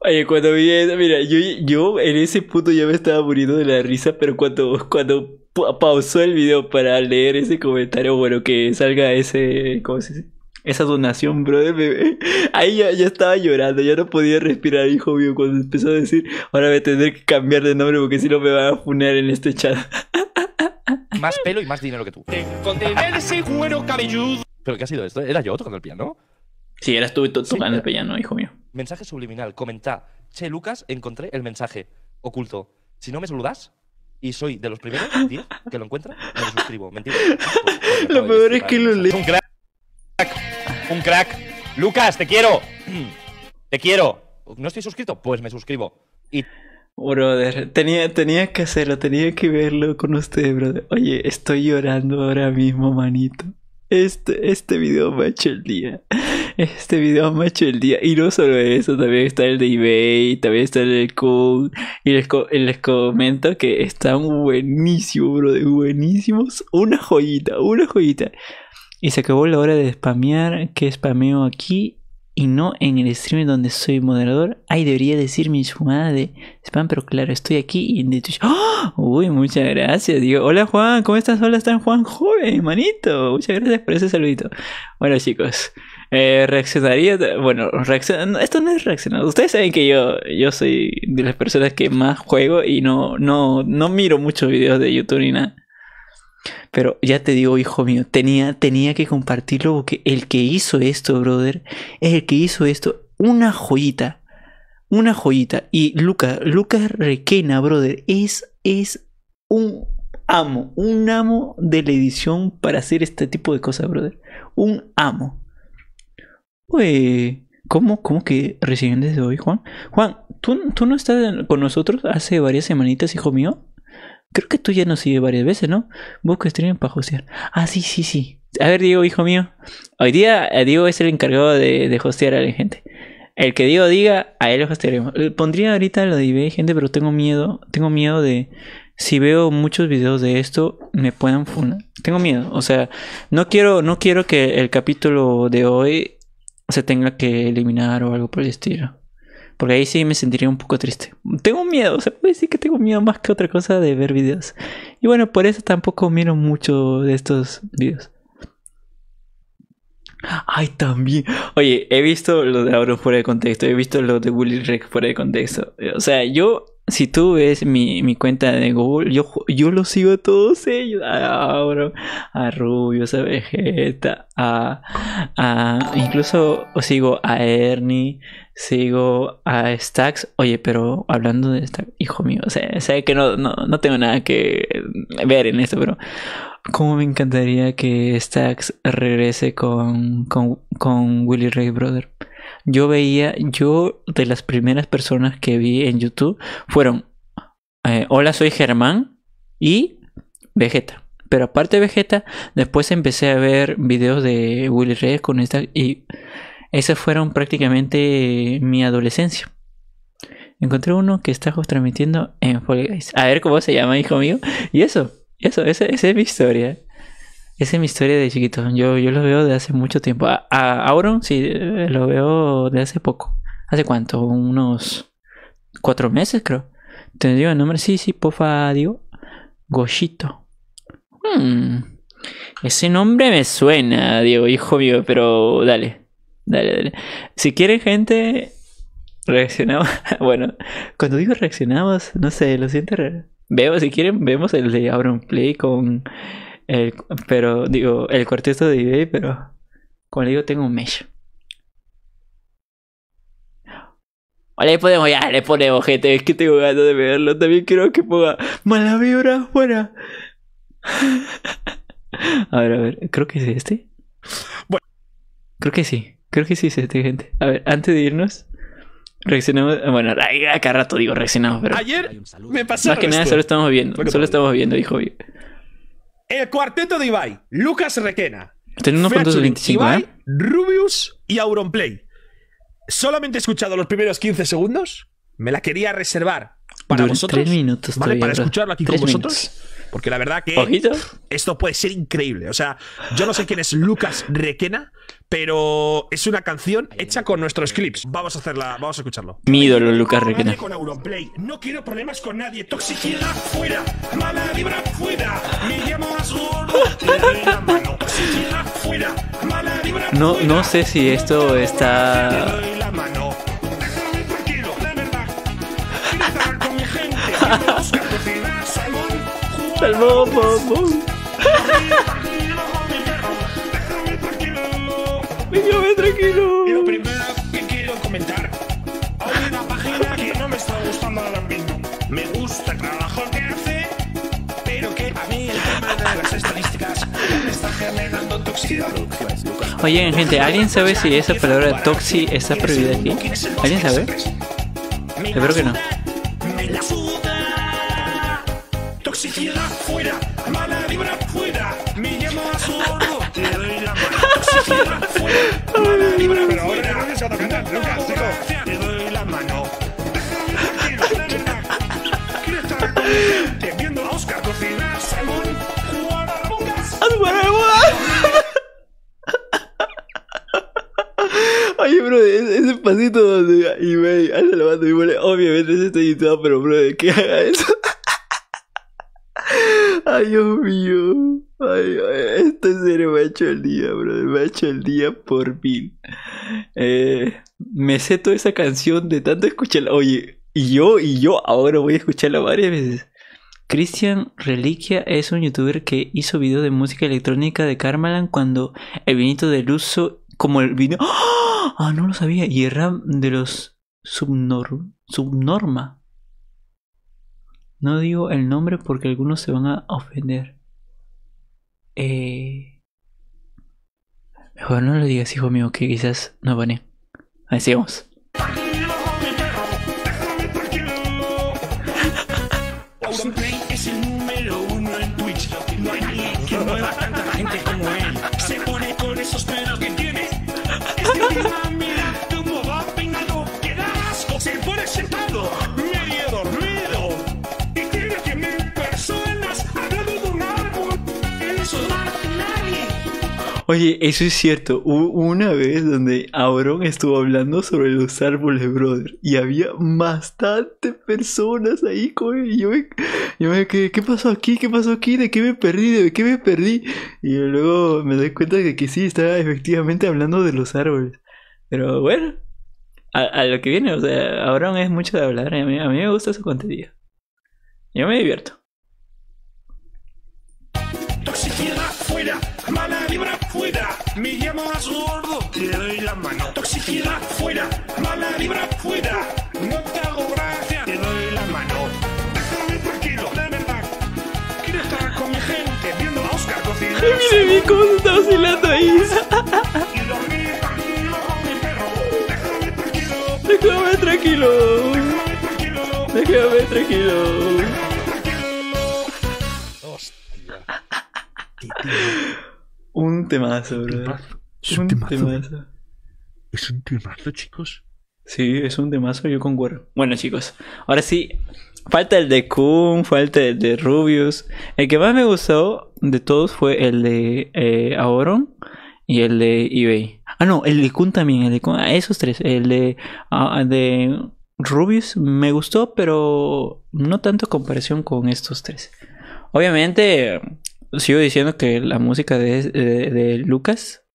Oye, cuando vi eso, mira, yo, yo en ese punto ya me estaba muriendo de la risa, pero cuando, cuando pausó el video para leer ese comentario, bueno, que salga ese, ¿cómo se dice? Esa donación, brother, ahí ya, ya, estaba llorando, ya no podía respirar, hijo mío, cuando empezó a decir, ahora me tendré que cambiar de nombre porque si no me van a funear en este chat. más pelo y más dinero que tú. ¿Pero qué ha sido esto? ¿Era yo tocando el piano? Sí, eras tú tocando eh, el piano, hijo mío. Mensaje subliminal. Comentá. Che, Lucas, encontré el mensaje oculto. Si no me saludas, y soy de los primeros que lo encuentra, me lo suscribo. Mentira. lo peor es que lo leo. Un crack. Un crack. Lucas, te quiero. Te quiero. ¿No estoy suscrito? Pues me suscribo. Y Brother, tenía, tenía que hacerlo, tenía que verlo con ustedes, brother. Oye, estoy llorando ahora mismo, manito. Este, este video me ha hecho el día. Este video me ha hecho el día. Y no solo eso, también está el de eBay, también está el de Y les, comento que están buenísimos, brother. Buenísimos. Una joyita, una joyita. Y se acabó la hora de spamear. Que spameo aquí y no en el stream donde soy moderador. Ahí debería decir mi sumada de spam, pero claro, estoy aquí y en Twitch. ¡Ah! Uy, muchas gracias. Digo, hola Juan, ¿cómo estás? Hola, están Juan joven, manito. Muchas gracias por ese saludito. Bueno, chicos, eh, reaccionaría. Bueno, esto no es reaccionar. Ustedes saben que yo, yo soy de las personas que más juego y no, no, no miro muchos videos de YouTube ni nada. Pero ya te digo, hijo mío, tenía, tenía que compartirlo porque el que hizo esto, brother, es el que hizo esto, una joyita. Una joyita. Y Lucas, Lucas Requena, brother, es, es un amo, un amo de la edición para hacer este tipo de cosas, brother. Un amo. ¿cómo, ¿cómo, que recién desde hoy, Juan? Juan, ¿tú, ¿tú no estás con nosotros hace varias semanitas, hijo mío? Creo que tú ya nos sigues varias veces, ¿no? Busco streaming para hostear. Ah, sí, sí, sí. A ver, Diego, hijo mío. Hoy día eh, Diego es el encargado de, hostear a la gente. El que Diego diga, a él lo hostearemos. Eh, pondría ahorita lo de eBay, gente, pero tengo miedo. Tengo miedo de. Si veo muchos videos de esto, me puedan funar. Tengo miedo. O sea, no quiero, no quiero que el capítulo de hoy se tenga que eliminar o algo por el estilo. Porque ahí sí me sentiría un poco triste. Tengo miedo, o sea, puede decir que tengo miedo más que otra cosa de ver videos. Y bueno, por eso tampoco miro mucho de estos videos. Ay, también. Oye, he visto lo de Auron fuera de contexto, he visto lo de Willy Rex fuera de contexto. O sea, yo si tú ves mi, cuenta de Google, yo, yo lo sigo a todos ellos. Ah, a, a, a Vegeta, a, Incluso sigo a Ernie, sigo a Stacks. Oye, pero hablando de Stax, hijo mío, o sé que no, no, tengo nada que ver en esto, pero... Cómo me encantaría que Stacks regrese con, con, con Willy Ray Brother yo veía, yo de las primeras personas que vi en YouTube fueron eh, Hola, soy Germán y Vegeta. Pero aparte Vegeta, después empecé a ver videos de Willy Reyes con esta y esas fueron prácticamente mi adolescencia. Encontré uno que está transmitiendo en Fall A ver cómo se llama, hijo mío. Y eso, eso, esa, esa es mi historia. Esa es mi historia de chiquito. Yo, yo lo veo de hace mucho tiempo. A, Auron, sí, eh, lo veo de hace poco. ¿Hace cuánto? Unos cuatro meses, creo. Te digo el nombre, sí, sí, pofa, digo. Goshito. Hmm. Ese nombre me suena, Diego, hijo mío, pero dale. Dale, dale. Si quieren, gente, reaccionamos. bueno, cuando digo reaccionamos, no sé, lo siento. Veo, si quieren, vemos el de Auron Play con el, pero digo, el cuarteto de eBay, pero como le digo, tengo un mesh. vale podemos... ya, le ponemos, gente. Es que tengo ganas de verlo. También quiero que ponga mala vibra buena. a ver, a ver, creo que es este. Bueno. Creo que sí, creo que sí es este, gente. A ver, antes de irnos, reaccionamos. Bueno, acá rato digo reaccionamos, pero. Ayer me pasó. Más que nada, solo estamos viendo. Solo estamos viendo, hijo mío. El cuarteto de Ibai, Lucas Requena. Tiene Ibai, ¿eh? Rubius y Auronplay. Solamente he escuchado los primeros 15 segundos. Me la quería reservar para vosotros. ¿Vale? Para escucharlo aquí con vosotros. Porque la verdad que esto puede ser increíble. O sea, yo no sé quién es Lucas Requena, pero es una canción hecha con nuestros clips. Vamos a hacerla, vamos a escucharlo. Mi ídolo, Lucas Requena. Con Auronplay. No quiero problemas con nadie. Toxicidad fuera. Mala vibra fuera. Me la mano Toxicidad fuera. Mala vibra No, no sé si esto está. con mi gente, del mundo. Déjame tranquilo. tranquilo. Lo primero que quiero comentar. Hay una página que no me está gustando ahora mismo. Me gusta el trabajo que hace, pero que a mí el tema de las estadísticas está generando toxicidad. Oye, gente, ¿alguien sabe si esa palabra toxi está prohibida aquí? ¿Alguien sabe? Espero que no. el día por mil. Eh, me sé toda esa canción de tanto escucharla. Oye, y yo, y yo ahora voy a escucharla varias veces. Christian Reliquia es un youtuber que hizo video de música electrónica de Carmelan cuando el vinito del uso, como el vino. ¡Ah! ¡Ah! no lo sabía. Y era de los subnorma. No digo el nombre porque algunos se van a ofender. Eh, Mejor no lo digas, hijo mío, que quizás no pone. Así vamos. Oye, eso es cierto. Hubo una vez donde Auron estuvo hablando sobre los árboles, brother. Y había bastantes personas ahí, coño. Yo me, yo me quedé, ¿qué pasó aquí? ¿Qué pasó aquí? ¿De qué me perdí? ¿De qué me perdí? Y luego me doy cuenta de que sí, estaba efectivamente hablando de los árboles. Pero bueno, a, lo que viene, o sea, Auron es mucho de hablar. A mí, me gusta su contenido. Yo me divierto. Toxicidad. Me más gordo, te doy la mano. Toxicidad fuera, mala vibra fuera. No te hago gracia, te doy la mano. Déjame tranquilo, de verdad. Quiero estar con mi gente viendo a Oscar cocinar. Ay, mire mi cosa oscilando y dormir tranquilo con mi perro. Déjame tranquilo. Déjame tranquilo. Déjame tranquilo. Déjame tranquilo. Déjame tranquilo. Hostia. Un temazo, Es un, temazo. Es un temazo, chicos. Sí, es un temazo, yo concuerdo. Bueno, chicos, ahora sí. Falta el de Kun, falta el de Rubius. El que más me gustó de todos fue el de eh, Auron y el de eBay. Ah, no, el de Kun también, el de Kun. Ah, esos tres. El de, ah, de Rubius me gustó, pero no tanto en comparación con estos tres. Obviamente, sigo diciendo que la música de, de, Lucas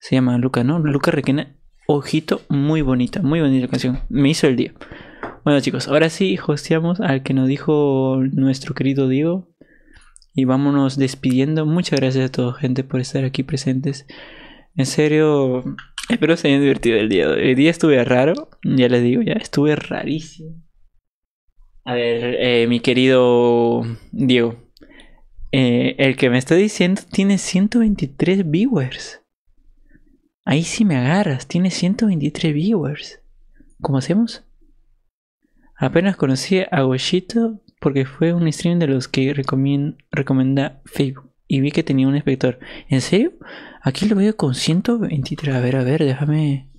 se llama luca ¿no? Lucas Requena. Ojito, muy bonita, muy bonita canción. Me hizo el día. Bueno, chicos, ahora sí hosteamos al que nos dijo nuestro querido Diego. Y vámonos despidiendo. Muchas gracias a toda gente por estar aquí presentes. En serio, espero se hayan divertido el día. El día estuve raro, ya les digo, ya estuve rarísimo. A ver, eh, mi querido Diego. Eh, el que me está diciendo tiene 123 viewers. Ahí sí me agarras, tiene 123 viewers. ¿Cómo hacemos? Apenas conocí a Weshito porque fue un stream de los que recomienda Facebook y vi que tenía un espectador. ¿En serio? Aquí lo veo con 123. A ver, a ver, déjame.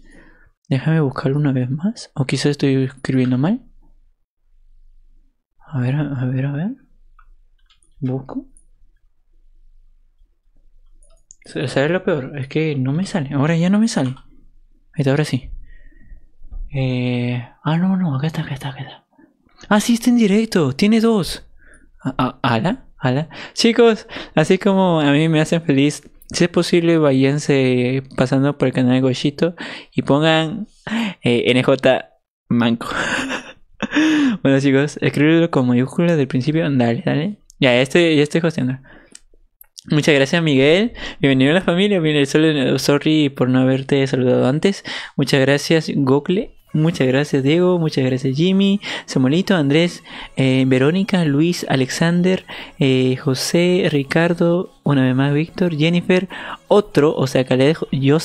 Déjame buscarlo una vez más. O quizás estoy escribiendo mal. A ver, a ver, a ver. Busco. ¿Sabes lo peor? Es que no me sale. Ahora ya no me sale. ahora sí. Eh, ah, no, no, acá está, acá está, acá está. Ah, sí, está en directo. Tiene dos. Ah, ah, ala, ala. Chicos, así como a mí me hacen feliz, si es posible, váyanse pasando por el canal de Goshito y pongan eh, NJ Manco. bueno, chicos, escribirlo con mayúsculas del principio. Dale, dale. Ya, este, ya estoy hosteando. Muchas gracias Miguel, bienvenido a la familia, Miguel, solo, sorry por no haberte saludado antes, muchas gracias Gokle, muchas gracias Diego, muchas gracias Jimmy, Samuelito, Andrés, eh, Verónica, Luis, Alexander, eh, José, Ricardo, una vez más Víctor, Jennifer, otro, o sea que le dejo, yo.